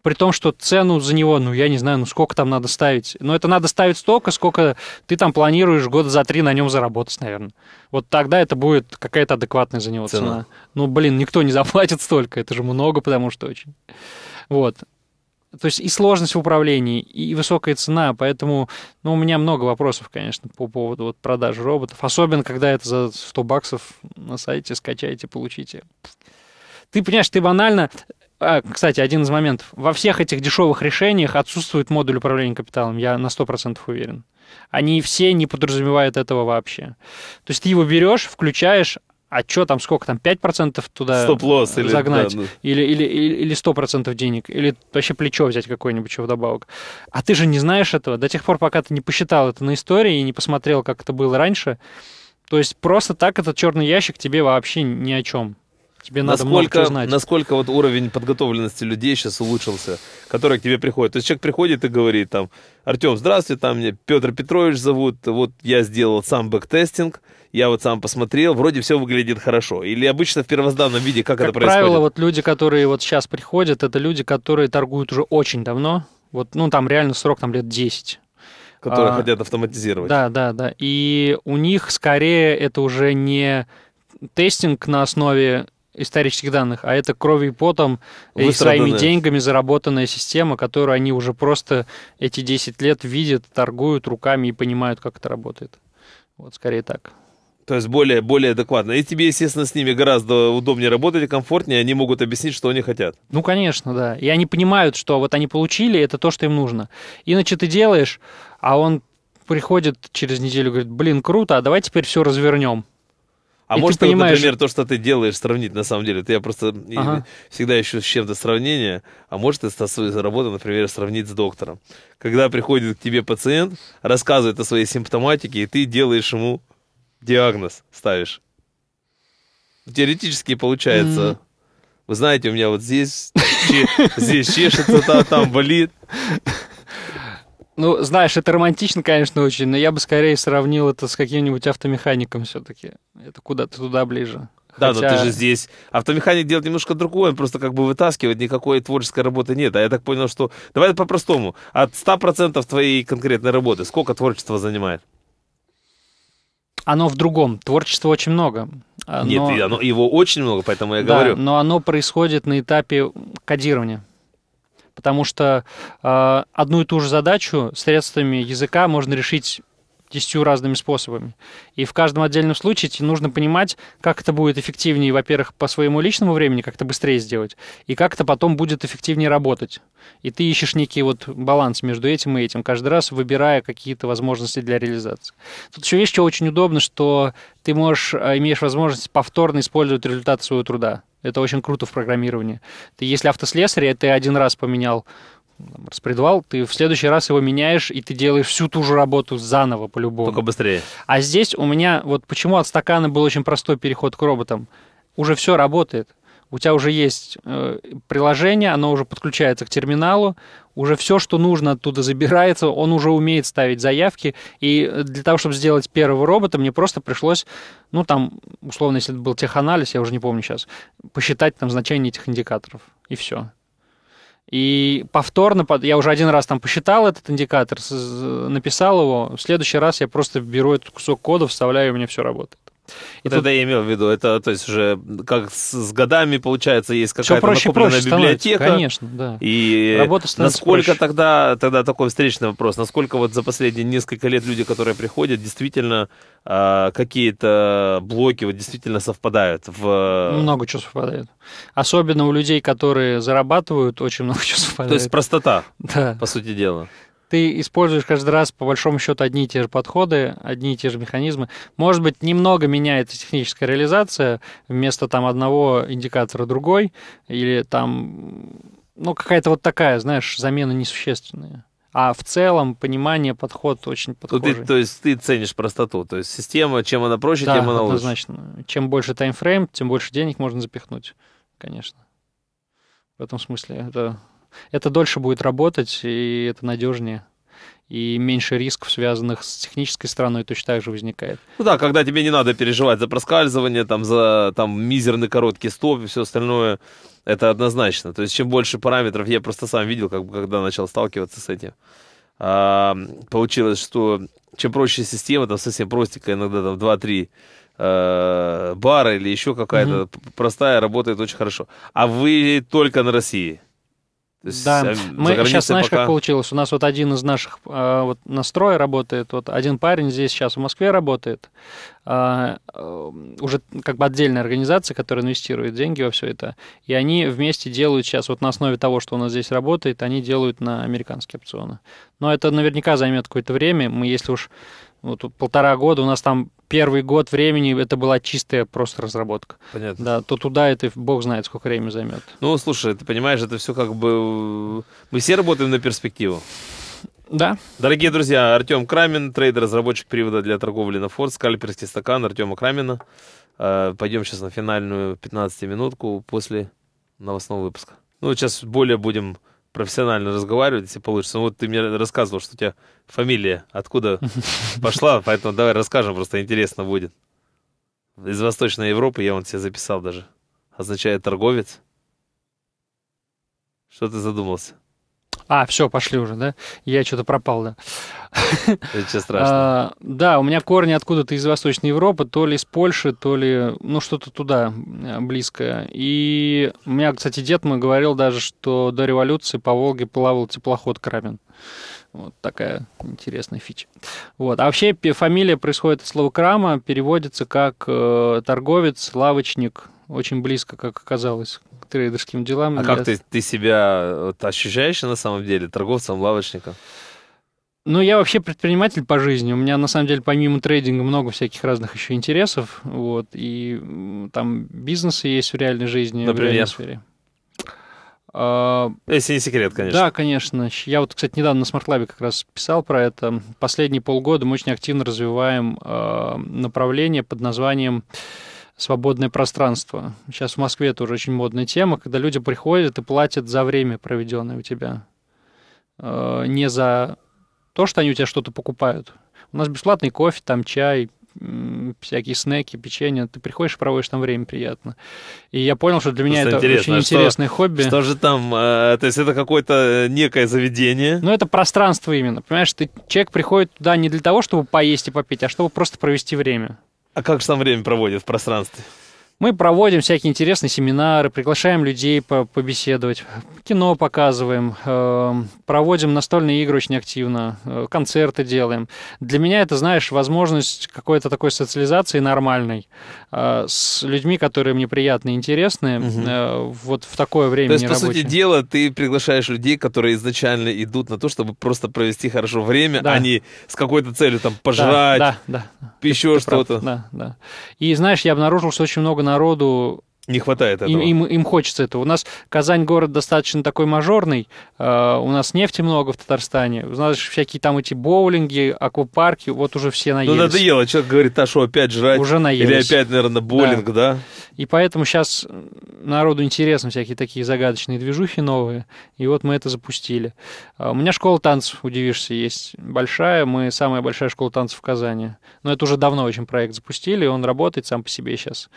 при том, что цену за него, ну, я не знаю, ну, сколько там надо ставить. Но это надо ставить столько, сколько ты там планируешь года за три на нем заработать, наверное. Вот тогда это будет какая-то адекватная за него цена. цена. Ну, блин, никто не заплатит столько, это же много, потому что очень. Вот. То есть и сложность в управлении, и высокая цена, поэтому, ну, у меня много вопросов, конечно, по поводу вот, продажи роботов, особенно когда это за 100 баксов на сайте скачаете, получите. Ты понимаешь, ты банально а, кстати, один из моментов. Во всех этих дешевых решениях отсутствует модуль управления капиталом, я на 100% уверен. Они все не подразумевают этого вообще. То есть ты его берешь, включаешь, а что там, сколько там, 5% туда стоп или, загнать? Да, ну... или, или, или 100% денег? Или вообще плечо взять какое-нибудь еще вдобавок? А ты же не знаешь этого до тех пор, пока ты не посчитал это на истории и не посмотрел, как это было раньше. То есть просто так этот черный ящик тебе вообще ни о чем. Тебе надо насколько, знать. Насколько вот уровень подготовленности людей сейчас улучшился, который к тебе приходит. То есть человек приходит и говорит там, Артем, здравствуйте, там мне Петр Петрович зовут, вот я сделал сам бэктестинг, я вот сам посмотрел, вроде все выглядит хорошо. Или обычно в первозданном виде, как, как это происходит? Как правило, вот люди, которые вот сейчас приходят, это люди, которые торгуют уже очень давно. Вот, ну, там реально срок там лет 10 которые а, хотят автоматизировать. Да, да, да. И у них скорее это уже не тестинг на основе исторических данных, а это кровью и потом Выстраданная. и своими деньгами заработанная система, которую они уже просто эти 10 лет видят, торгуют руками и понимают, как это работает. Вот скорее так. То есть более, более адекватно. И тебе, естественно, с ними гораздо удобнее работать и комфортнее. Они могут объяснить, что они хотят. Ну, конечно, да. И они понимают, что вот они получили, это то, что им нужно. Иначе ты делаешь, а он приходит через неделю говорит, блин, круто, а давай теперь все развернем. А и может, ты понимаешь... например, то, что ты делаешь, сравнить на самом деле. Это я просто ага. всегда ищу с чем-то сравнение. А может, это свою работу, например, сравнить с доктором. Когда приходит к тебе пациент, рассказывает о своей симптоматике, и ты делаешь ему диагноз, ставишь. Теоретически получается. Mm. Вы знаете, у меня вот здесь, здесь чешется, там болит. Ну, знаешь, это романтично, конечно, очень, но я бы скорее сравнил это с каким-нибудь автомехаником все-таки. Это куда-то туда ближе. Да, Хотя... но ты же здесь. Автомеханик делает немножко другое, он просто как бы вытаскивает, никакой творческой работы нет. А я так понял, что... Давай по-простому. От 100% твоей конкретной работы сколько творчества занимает? Оно в другом. Творчества очень много. Оно... Нет, оно, его очень много, поэтому я да, говорю. но оно происходит на этапе кодирования потому что э, одну и ту же задачу средствами языка можно решить десятью разными способами. И в каждом отдельном случае тебе нужно понимать, как это будет эффективнее, во-первых, по своему личному времени, как это быстрее сделать, и как это потом будет эффективнее работать. И ты ищешь некий вот баланс между этим и этим, каждый раз выбирая какие-то возможности для реализации. Тут еще есть что очень удобно, что ты можешь, а, имеешь возможность повторно использовать результат своего труда. Это очень круто в программировании. Ты, если автослесарь, ты один раз поменял распредвал, ты в следующий раз его меняешь, и ты делаешь всю ту же работу заново по-любому. Только быстрее. А здесь у меня, вот почему от стакана был очень простой переход к роботам. Уже все работает. У тебя уже есть э, приложение, оно уже подключается к терминалу, уже все, что нужно, оттуда забирается, он уже умеет ставить заявки, и для того, чтобы сделать первого робота, мне просто пришлось, ну, там, условно, если это был теханализ, я уже не помню сейчас, посчитать там значение этих индикаторов, и все. И повторно, я уже один раз там посчитал этот индикатор, написал его, в следующий раз я просто беру этот кусок кода, вставляю, и у меня все работает. И вот тут... Это я имел в виду, это то есть уже как с, с годами получается есть какая-то проще, накопленная проще библиотека. Конечно, да. И Работа насколько проще. тогда тогда такой встречный вопрос, насколько вот за последние несколько лет люди, которые приходят, действительно э, какие-то блоки вот действительно совпадают в много чего совпадает, особенно у людей, которые зарабатывают, очень много чего совпадает. То есть простота, да. по сути дела ты используешь каждый раз, по большому счету, одни и те же подходы, одни и те же механизмы. Может быть, немного меняется техническая реализация, вместо там одного индикатора другой, или там, ну, какая-то вот такая, знаешь, замена несущественная. А в целом понимание, подход очень подхожий. Ты, то есть ты ценишь простоту. То есть система, чем она проще, да, тем она однозначно. лучше. однозначно. Чем больше таймфрейм, тем больше денег можно запихнуть, конечно. В этом смысле это это дольше будет работать, и это надежнее и меньше рисков, связанных с технической стороной, точно так же возникает. Ну да, когда тебе не надо переживать за проскальзывание, там, за там, мизерный короткий стоп и все остальное, это однозначно. То есть чем больше параметров, я просто сам видел, как, когда начал сталкиваться с этим. А, получилось, что чем проще система, там совсем простенькая, иногда там 2-3 э, бара или еще какая-то угу. простая, работает очень хорошо. А вы только на России да, э, мы сейчас, знаешь, пока... как получилось? У нас вот один из наших э, вот, настроя работает, вот один парень здесь сейчас в Москве работает, а, э, уже как бы отдельная организация, которая инвестирует деньги во все это, и они вместе делают сейчас, вот на основе того, что у нас здесь работает, они делают на американские опционы. Но это наверняка займет какое-то время, мы если уж вот полтора года, у нас там первый год времени это была чистая просто разработка. Понятно. Да, то туда это бог знает, сколько времени займет. Ну, слушай, ты понимаешь, это все как бы... Мы все работаем на перспективу. Да. Дорогие друзья, Артем Крамин, трейдер, разработчик привода для торговли на Форд, скальперский стакан Артема Крамина. Э, Пойдем сейчас на финальную 15-минутку после новостного выпуска. Ну, сейчас более будем профессионально разговаривать, если получится. Ну, вот ты мне рассказывал, что у тебя фамилия откуда пошла, поэтому давай расскажем, просто интересно будет. Из Восточной Европы я вон тебе записал даже. Означает торговец. Что ты задумался? А, все, пошли уже, да? Я что-то пропал, да. Ничего страшного. А, да, у меня корни откуда-то из Восточной Европы, то ли из Польши, то ли, ну, что-то туда э, близкое. И у меня, кстати, дед мой говорил даже, что до революции по Волге плавал теплоход Крабин. Вот такая интересная фича. Вот. А вообще фамилия происходит от слова крама, переводится как э, торговец, лавочник, очень близко, как оказалось, к трейдерским делам. А Я... как ты, ты себя вот, ощущаешь на самом деле торговцем, лавочником? Ну, я вообще предприниматель по жизни. У меня, на самом деле, помимо трейдинга много всяких разных еще интересов. Вот, и там бизнесы есть в реальной жизни, Например? в реальной сфере. А, Если не секрет, конечно. Да, конечно. Я вот, кстати, недавно на SmartLab как раз писал про это. Последние полгода мы очень активно развиваем э, направление под названием свободное пространство. Сейчас в Москве тоже очень модная тема, когда люди приходят и платят за время, проведенное у тебя. Э, не за то, что они у тебя что-то покупают. У нас бесплатный кофе, там чай, всякие снеки, печенье. Ты приходишь и проводишь там время приятно. И я понял, что для меня Просто это интересно. очень а что, интересное хобби. Что же там? Э, то есть это какое-то э, некое заведение? Ну, это пространство именно. Понимаешь, ты, человек приходит туда не для того, чтобы поесть и попить, а чтобы просто провести время. А как же там время проводит в пространстве? Мы проводим всякие интересные семинары, приглашаем людей побеседовать, кино показываем, эм, проводим настольные игры очень активно, э, концерты делаем. Для меня это, знаешь, возможность какой-то такой социализации нормальной э, с людьми, которые мне приятны и интересны, угу. Э, вот в такое время. То есть, по сути дела, ты приглашаешь людей, которые изначально идут на то, чтобы просто провести хорошо время, да. а не с какой-то целью там пожрать, да, да, да. еще что-то. Да, да. И знаешь, я обнаружил, что очень много на народу не хватает этого. Им, им, им хочется этого. У нас Казань город достаточно такой мажорный. Э, у нас нефти много в Татарстане. знаешь всякие там эти боулинги, аквапарки, вот уже все ну, наелись. Ну, надоело. Человек говорит, а что, опять жрать? Уже наелись. Или опять, наверное, боулинг, да? да? И поэтому сейчас народу интересны всякие такие загадочные движухи новые. И вот мы это запустили. А у меня школа танцев, удивишься, есть большая. Мы самая большая школа танцев в Казани. Но это уже давно очень проект запустили. Он работает сам по себе сейчас.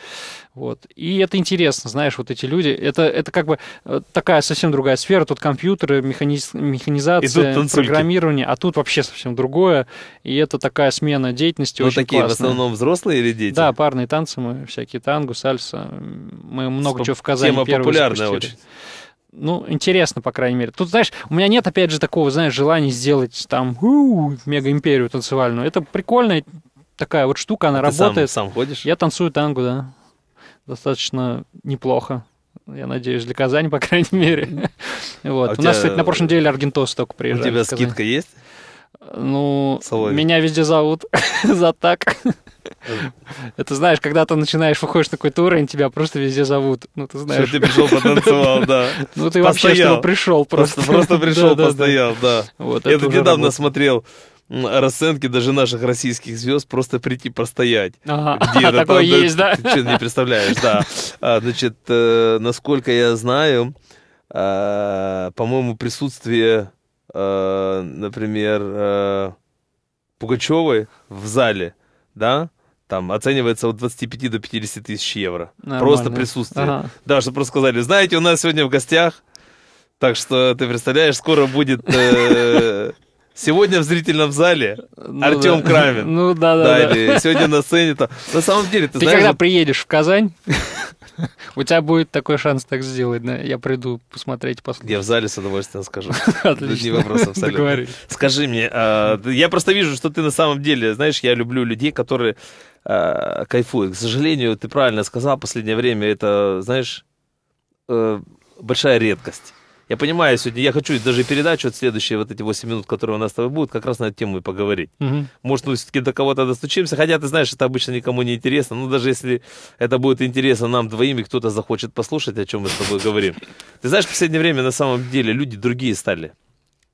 Вот. И это интересно, знаешь, вот эти люди. Это, это как бы э, такая совсем другая сфера. Тут компьютеры, механиз, механизация, программирование, а тут вообще совсем другое. И это такая смена деятельности. Вот ну, такие классная. в основном взрослые или дети? Да, парные танцы мы, всякие танго, сальса. Мы много Сп- чего в Казани Тема популярная запустили. очень ну, интересно, по крайней мере. Тут, знаешь, у меня нет, опять же, такого, знаешь, желания сделать там мега-империю танцевальную. Это прикольная такая вот штука, она а Ты работает. Сам, сам ходишь? Я танцую танго, да достаточно неплохо. Я надеюсь, для Казани, по крайней мере. вот. А у, у тебя... нас, кстати, на прошлом деле Аргентос только приезжал. У тебя скидка есть? Ну, Соловей. меня везде зовут за так. Это знаешь, когда ты начинаешь, выходишь на какой-то уровень, тебя просто везде зовут. Ну, ты знаешь. Что ты пришел, потанцевал, да. Ну, ты вообще, пришел просто. Просто пришел, постоял, да. Я тут недавно смотрел расценки даже наших российских звезд просто прийти простоять. Ага, где такое там, есть, да? Ты что не представляешь, да. А, значит, э, насколько я знаю, э, по-моему, присутствие, э, например, Пугачевой в зале, да, там оценивается от 25 до 50 тысяч евро. Нормально. Просто присутствие. Ага. Да, что просто сказали, знаете, у нас сегодня в гостях, так что ты представляешь, скоро будет э, Сегодня в зрительном зале ну, Артем да. Крамин. Ну да, да. да, да. Или сегодня на сцене то. На самом деле, ты, ты знаешь. Ты когда вот... приедешь в Казань, у тебя будет такой шанс так сделать, да? Я приду посмотреть, послушать. Я в зале с удовольствием скажу. Отлично. Не вопрос абсолютно. Скажи мне, а, я просто вижу, что ты на самом деле, знаешь, я люблю людей, которые а, кайфуют. К сожалению, ты правильно сказал, в последнее время это, знаешь, э, большая редкость. Я понимаю, сегодня я хочу даже передачу, от следующие вот эти 8 минут, которые у нас с тобой будут, как раз на эту тему и поговорить. Угу. Может, мы все-таки до кого-то достучимся, хотя ты знаешь, это обычно никому не интересно, но ну, даже если это будет интересно нам двоим, и кто-то захочет послушать, о чем мы с тобой говорим. Ты знаешь, в последнее время на самом деле люди другие стали.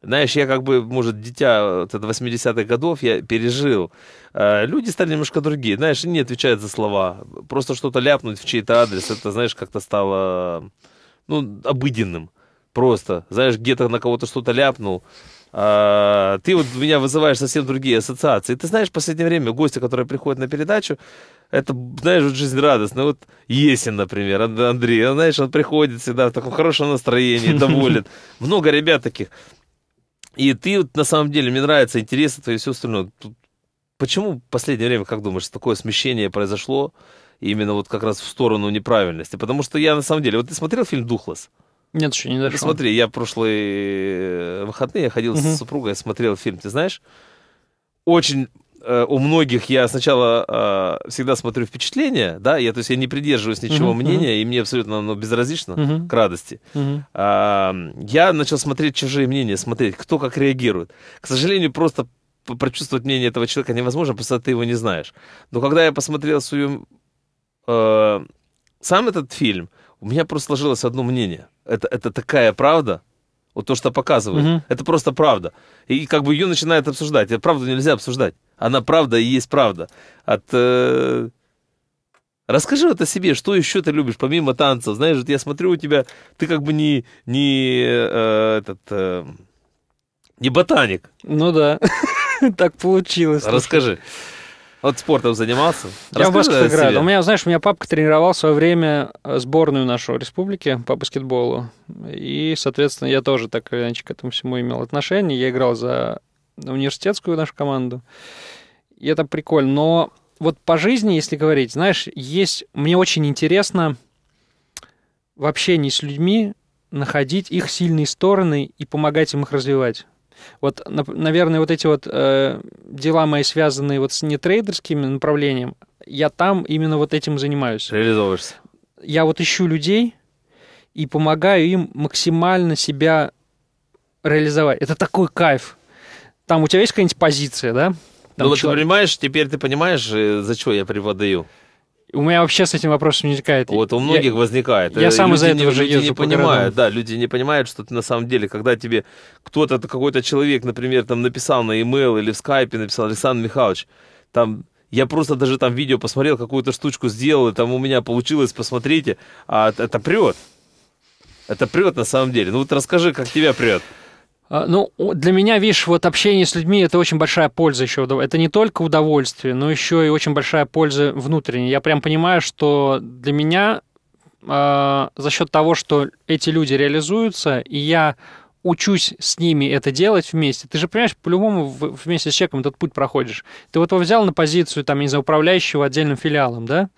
Знаешь, я как бы, может, дитя 80-х годов я пережил. А, люди стали немножко другие, знаешь, не отвечают за слова. Просто что-то ляпнуть в чей-то адрес, это, знаешь, как-то стало, ну, обыденным. Просто, знаешь, где-то на кого-то что-то ляпнул. А, ты вот меня вызываешь совсем другие ассоциации. Ты знаешь, в последнее время гости, которые приходят на передачу, это, знаешь, вот жизнерадостно. Вот Есин, например, Андрей, он, знаешь, он приходит всегда в таком хорошем настроении, доволен. Много ребят таких. И ты, вот, на самом деле, мне нравится интересы твои и все остальное. Тут почему в последнее время, как думаешь, такое смещение произошло именно вот как раз в сторону неправильности? Потому что я, на самом деле, вот ты смотрел фильм «Духлас»? Нет, еще не дошло. Смотри, я прошлые э, выходные я ходил угу. с супругой, смотрел фильм, ты знаешь? Очень э, у многих я сначала э, всегда смотрю впечатления, да, я, то есть я не придерживаюсь ничего uh-huh, мнения, uh-huh. и мне абсолютно оно безразлично uh-huh. к радости. Uh-huh. А, я начал смотреть чужие мнения, смотреть, кто как реагирует. К сожалению, просто прочувствовать мнение этого человека невозможно, просто ты его не знаешь. Но когда я посмотрел свою, э, сам этот фильм, у меня просто сложилось одно мнение это, это такая правда, вот то, что показывают, угу. это просто правда. И как бы ее начинают обсуждать. Это правду нельзя обсуждать. Она правда и есть правда. От, э... Расскажи вот о себе, что еще ты любишь, помимо танцев. Знаешь, вот я смотрю у тебя, ты как бы не, не э, этот, э, не ботаник. Ну да, так получилось. Расскажи. Слушай. Вот спортом занимался? Я в баскет играю. У меня, знаешь, у меня папка тренировал в свое время сборную нашу республики по баскетболу. И, соответственно, я тоже так или иначе к этому всему имел отношение. Я играл за университетскую нашу команду. И это прикольно. Но вот по жизни, если говорить, знаешь, есть... Мне очень интересно в общении с людьми находить их сильные стороны и помогать им их развивать. Вот, наверное, вот эти вот э, дела мои, связанные вот с нетрейдерским направлением, я там именно вот этим занимаюсь. Реализовываешься. Я вот ищу людей и помогаю им максимально себя реализовать. Это такой кайф. Там у тебя есть какая-нибудь позиция, да? Там ну, человек... ты понимаешь, теперь ты понимаешь, э, за что я преподаю. У меня вообще с этим вопросом не возникает. Вот у многих я, возникает. Я сам из-за этого не, же езжу не понимают, Да, люди не понимают, что ты на самом деле, когда тебе кто-то, какой-то человек, например, там написал на e-mail или в скайпе написал, Александр Михайлович, там я просто даже там видео посмотрел, какую-то штучку сделал, и там у меня получилось, посмотрите, а это прет. Это прет на самом деле. Ну вот расскажи, как тебя прет. А, ну, для меня, видишь, вот общение с людьми – это очень большая польза еще. Это не только удовольствие, но еще и очень большая польза внутренняя. Я прям понимаю, что для меня э, за счет того, что эти люди реализуются, и я учусь с ними это делать вместе. Ты же понимаешь, по-любому вместе с человеком этот путь проходишь. Ты вот его взял на позицию, там, не знаю, управляющего отдельным филиалом, да?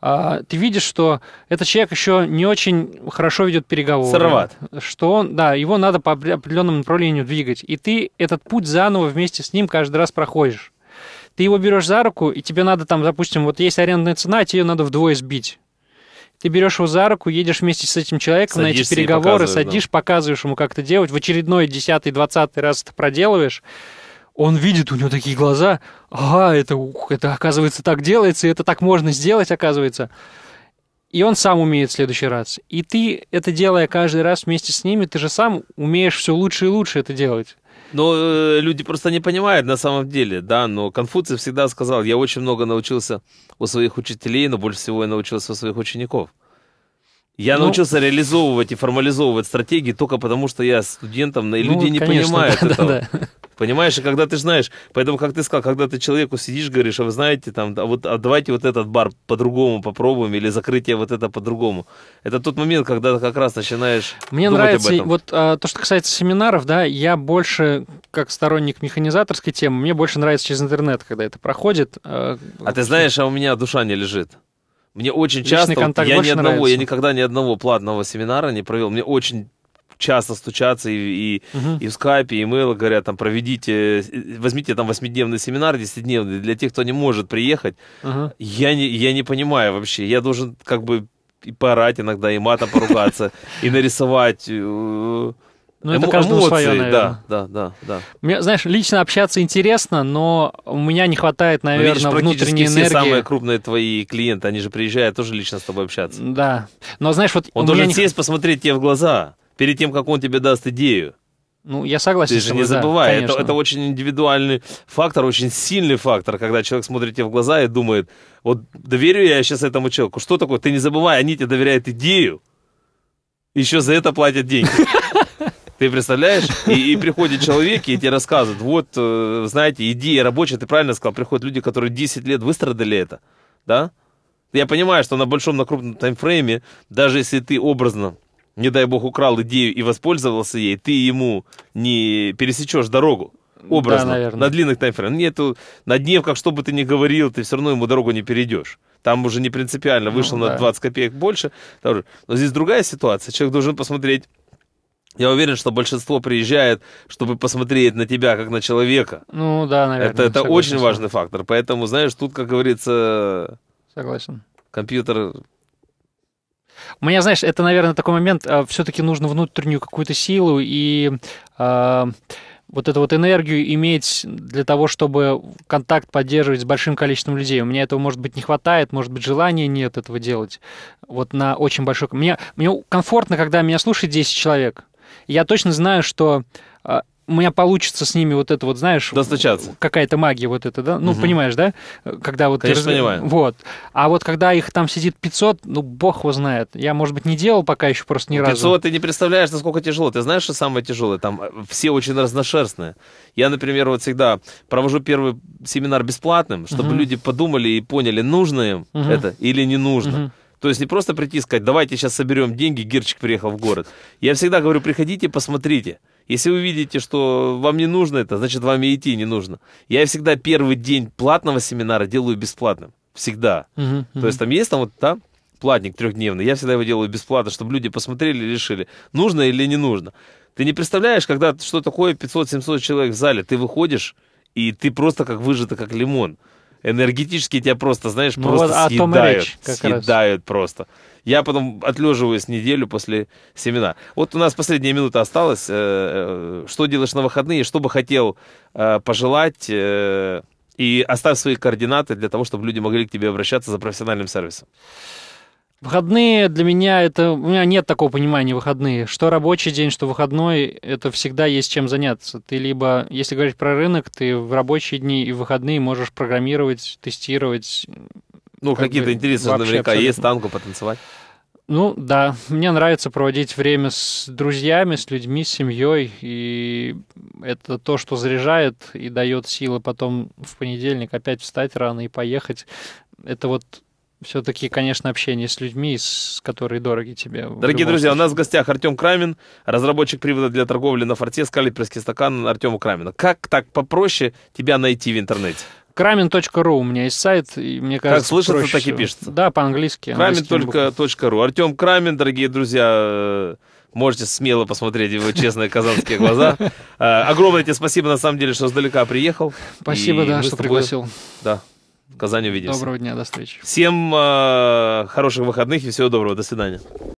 А, ты видишь, что этот человек еще не очень хорошо ведет переговоры. Сорват. Что он, да, его надо по определенному направлению двигать. И ты этот путь заново вместе с ним каждый раз проходишь. Ты его берешь за руку, и тебе надо там, допустим, вот есть арендная цена, а тебе ее надо вдвое сбить ты берешь его за руку, едешь вместе с этим человеком Садишься на эти переговоры, садишь, да. показываешь ему, как это делать, в очередной десятый, двадцатый раз это проделываешь, он видит, у него такие глаза, ага, это, это оказывается так делается, и это так можно сделать, оказывается. И он сам умеет в следующий раз. И ты, это делая каждый раз вместе с ними, ты же сам умеешь все лучше и лучше это делать. Но э, люди просто не понимают на самом деле, да, но Конфуций всегда сказал, я очень много научился у своих учителей, но больше всего я научился у своих учеников. Я ну, научился реализовывать и формализовывать стратегии только потому, что я студентом, и ну, люди не конечно, понимают да, этого. Да, да. Понимаешь, и когда ты знаешь, поэтому, как ты сказал, когда ты человеку сидишь, говоришь, а вы знаете, там, а вот а давайте вот этот бар по-другому попробуем, или закрытие вот это по-другому. Это тот момент, когда ты как раз начинаешь. Мне думать нравится, об этом. вот а, то, что касается семинаров, да, я больше, как сторонник механизаторской темы, мне больше нравится через интернет, когда это проходит. А, а ты знаешь, а у меня душа не лежит. Мне очень Личный часто, я ни одного, нравится. я никогда ни одного платного семинара не провел. Мне очень часто стучаться и, и, угу. и в скайпе, и имейл говорят, там, проведите, возьмите там восьмидневный семинар, десятидневный, для тех, кто не может приехать. Угу. Я, не, я не понимаю вообще, я должен как бы и поорать иногда, и матом поругаться, и нарисовать... Э, ну, это каждому эмоции, свое, наверное. Да, да, да, да. Мне, знаешь, лично общаться интересно, но у меня не хватает, ну, наверное, но видишь, внутренней все энергии. самые крупные твои клиенты, они же приезжают тоже лично с тобой общаться. Да. Но знаешь, вот... Он должен меня не... сесть, посмотреть тебе в глаза перед тем, как он тебе даст идею. Ну, я согласен. Ты же не забывай, да, это, это очень индивидуальный фактор, очень сильный фактор, когда человек смотрит тебе в глаза и думает, вот доверю я сейчас этому человеку. Что такое? Ты не забывай, они тебе доверяют идею, еще за это платят деньги. Ты представляешь? И, и приходят человек, и тебе рассказывают, вот, э, знаете, идея рабочая, ты правильно сказал, приходят люди, которые 10 лет выстрадали это, да? Я понимаю, что на большом, на крупном таймфрейме, даже если ты образно не дай бог, украл идею и воспользовался ей, ты ему не пересечешь дорогу образно, да, на длинных таймфреймах. Ну, нету, на дневках, что бы ты ни говорил, ты все равно ему дорогу не перейдешь. Там уже не принципиально, вышел ну, да. на 20 копеек больше. Но здесь другая ситуация, человек должен посмотреть я уверен, что большинство приезжает, чтобы посмотреть на тебя как на человека. Ну да, наверное. Это, это очень важный фактор. Поэтому, знаешь, тут, как говорится... Согласен. Компьютер у меня, знаешь, это, наверное, такой момент, а, все-таки нужно внутреннюю какую-то силу и а, вот эту вот энергию иметь для того, чтобы контакт поддерживать с большим количеством людей. У меня этого, может быть, не хватает, может быть, желания нет этого делать. Вот на очень большой... Мне, мне комфортно, когда меня слушает 10 человек. Я точно знаю, что а, у меня получится с ними вот это вот, знаешь... Достучаться. Какая-то магия вот это, да? Ну, угу. понимаешь, да? Когда вот... Конечно, раз... понимаю. Вот. А вот когда их там сидит 500, ну, бог его знает. Я, может быть, не делал пока еще просто ни 500 ну, разу. 500 ты не представляешь, насколько тяжело. Ты знаешь, что самое тяжелое? Там э, все очень разношерстные. Я, например, вот всегда провожу первый семинар бесплатным, чтобы угу. люди подумали и поняли, нужно им угу. это или не нужно. Угу. То есть не просто прийти и сказать, давайте сейчас соберем деньги, Герчик приехал в город. Я всегда говорю, приходите, посмотрите. Если вы видите, что вам не нужно это, значит, вам и идти не нужно. Я всегда первый день платного семинара делаю бесплатным. Всегда. Угу, uh То есть там есть там вот там платник трехдневный. Я всегда его делаю бесплатно, чтобы люди посмотрели и решили, нужно или не нужно. Ты не представляешь, когда что такое 500-700 человек в зале. Ты выходишь, и ты просто как выжата, как лимон энергетически тебя просто, знаешь, ну, просто вот съедают. съедают раз. просто. Я потом отлеживаюсь неделю после семена. Вот у нас последняя минута осталась. Э, э, что делаешь на выходные? Что бы хотел э, пожелать? И оставь свои координаты для того, чтобы люди могли к тебе обращаться за профессиональным сервисом. Выходные для меня это... У меня нет такого понимания выходные. Что рабочий день, что выходной, это всегда есть чем заняться. Ты либо, если говорить про рынок, ты в рабочие дни и в выходные можешь программировать, тестировать. Ну, как какие-то интересы наверняка абсолютно. есть, танго потанцевать. Ну да, мне нравится проводить время с друзьями, с людьми, с семьей, и это то, что заряжает и дает силы потом в понедельник опять встать рано и поехать. Это вот все-таки, конечно, общение с людьми, с которые дороги тебе. Дорогие друзья, случае. у нас в гостях Артем Крамин, разработчик привода для торговли на форте, скалиперский стакан Артема Крамина. Как так попроще тебя найти в интернете? Крамин.ру у меня есть сайт, и мне кажется, Как слышится, проще так и пишется. Да, по-английски. Крамен только .ру. Артем Крамен, дорогие друзья, э, можете смело посмотреть его честные казанские глаза. Э, огромное тебе спасибо, на самом деле, что сдалека приехал. Спасибо, да, что пригласил. Да. В Казани увидимся. Доброго дня, до встречи. Всем э, хороших выходных и всего доброго. До свидания.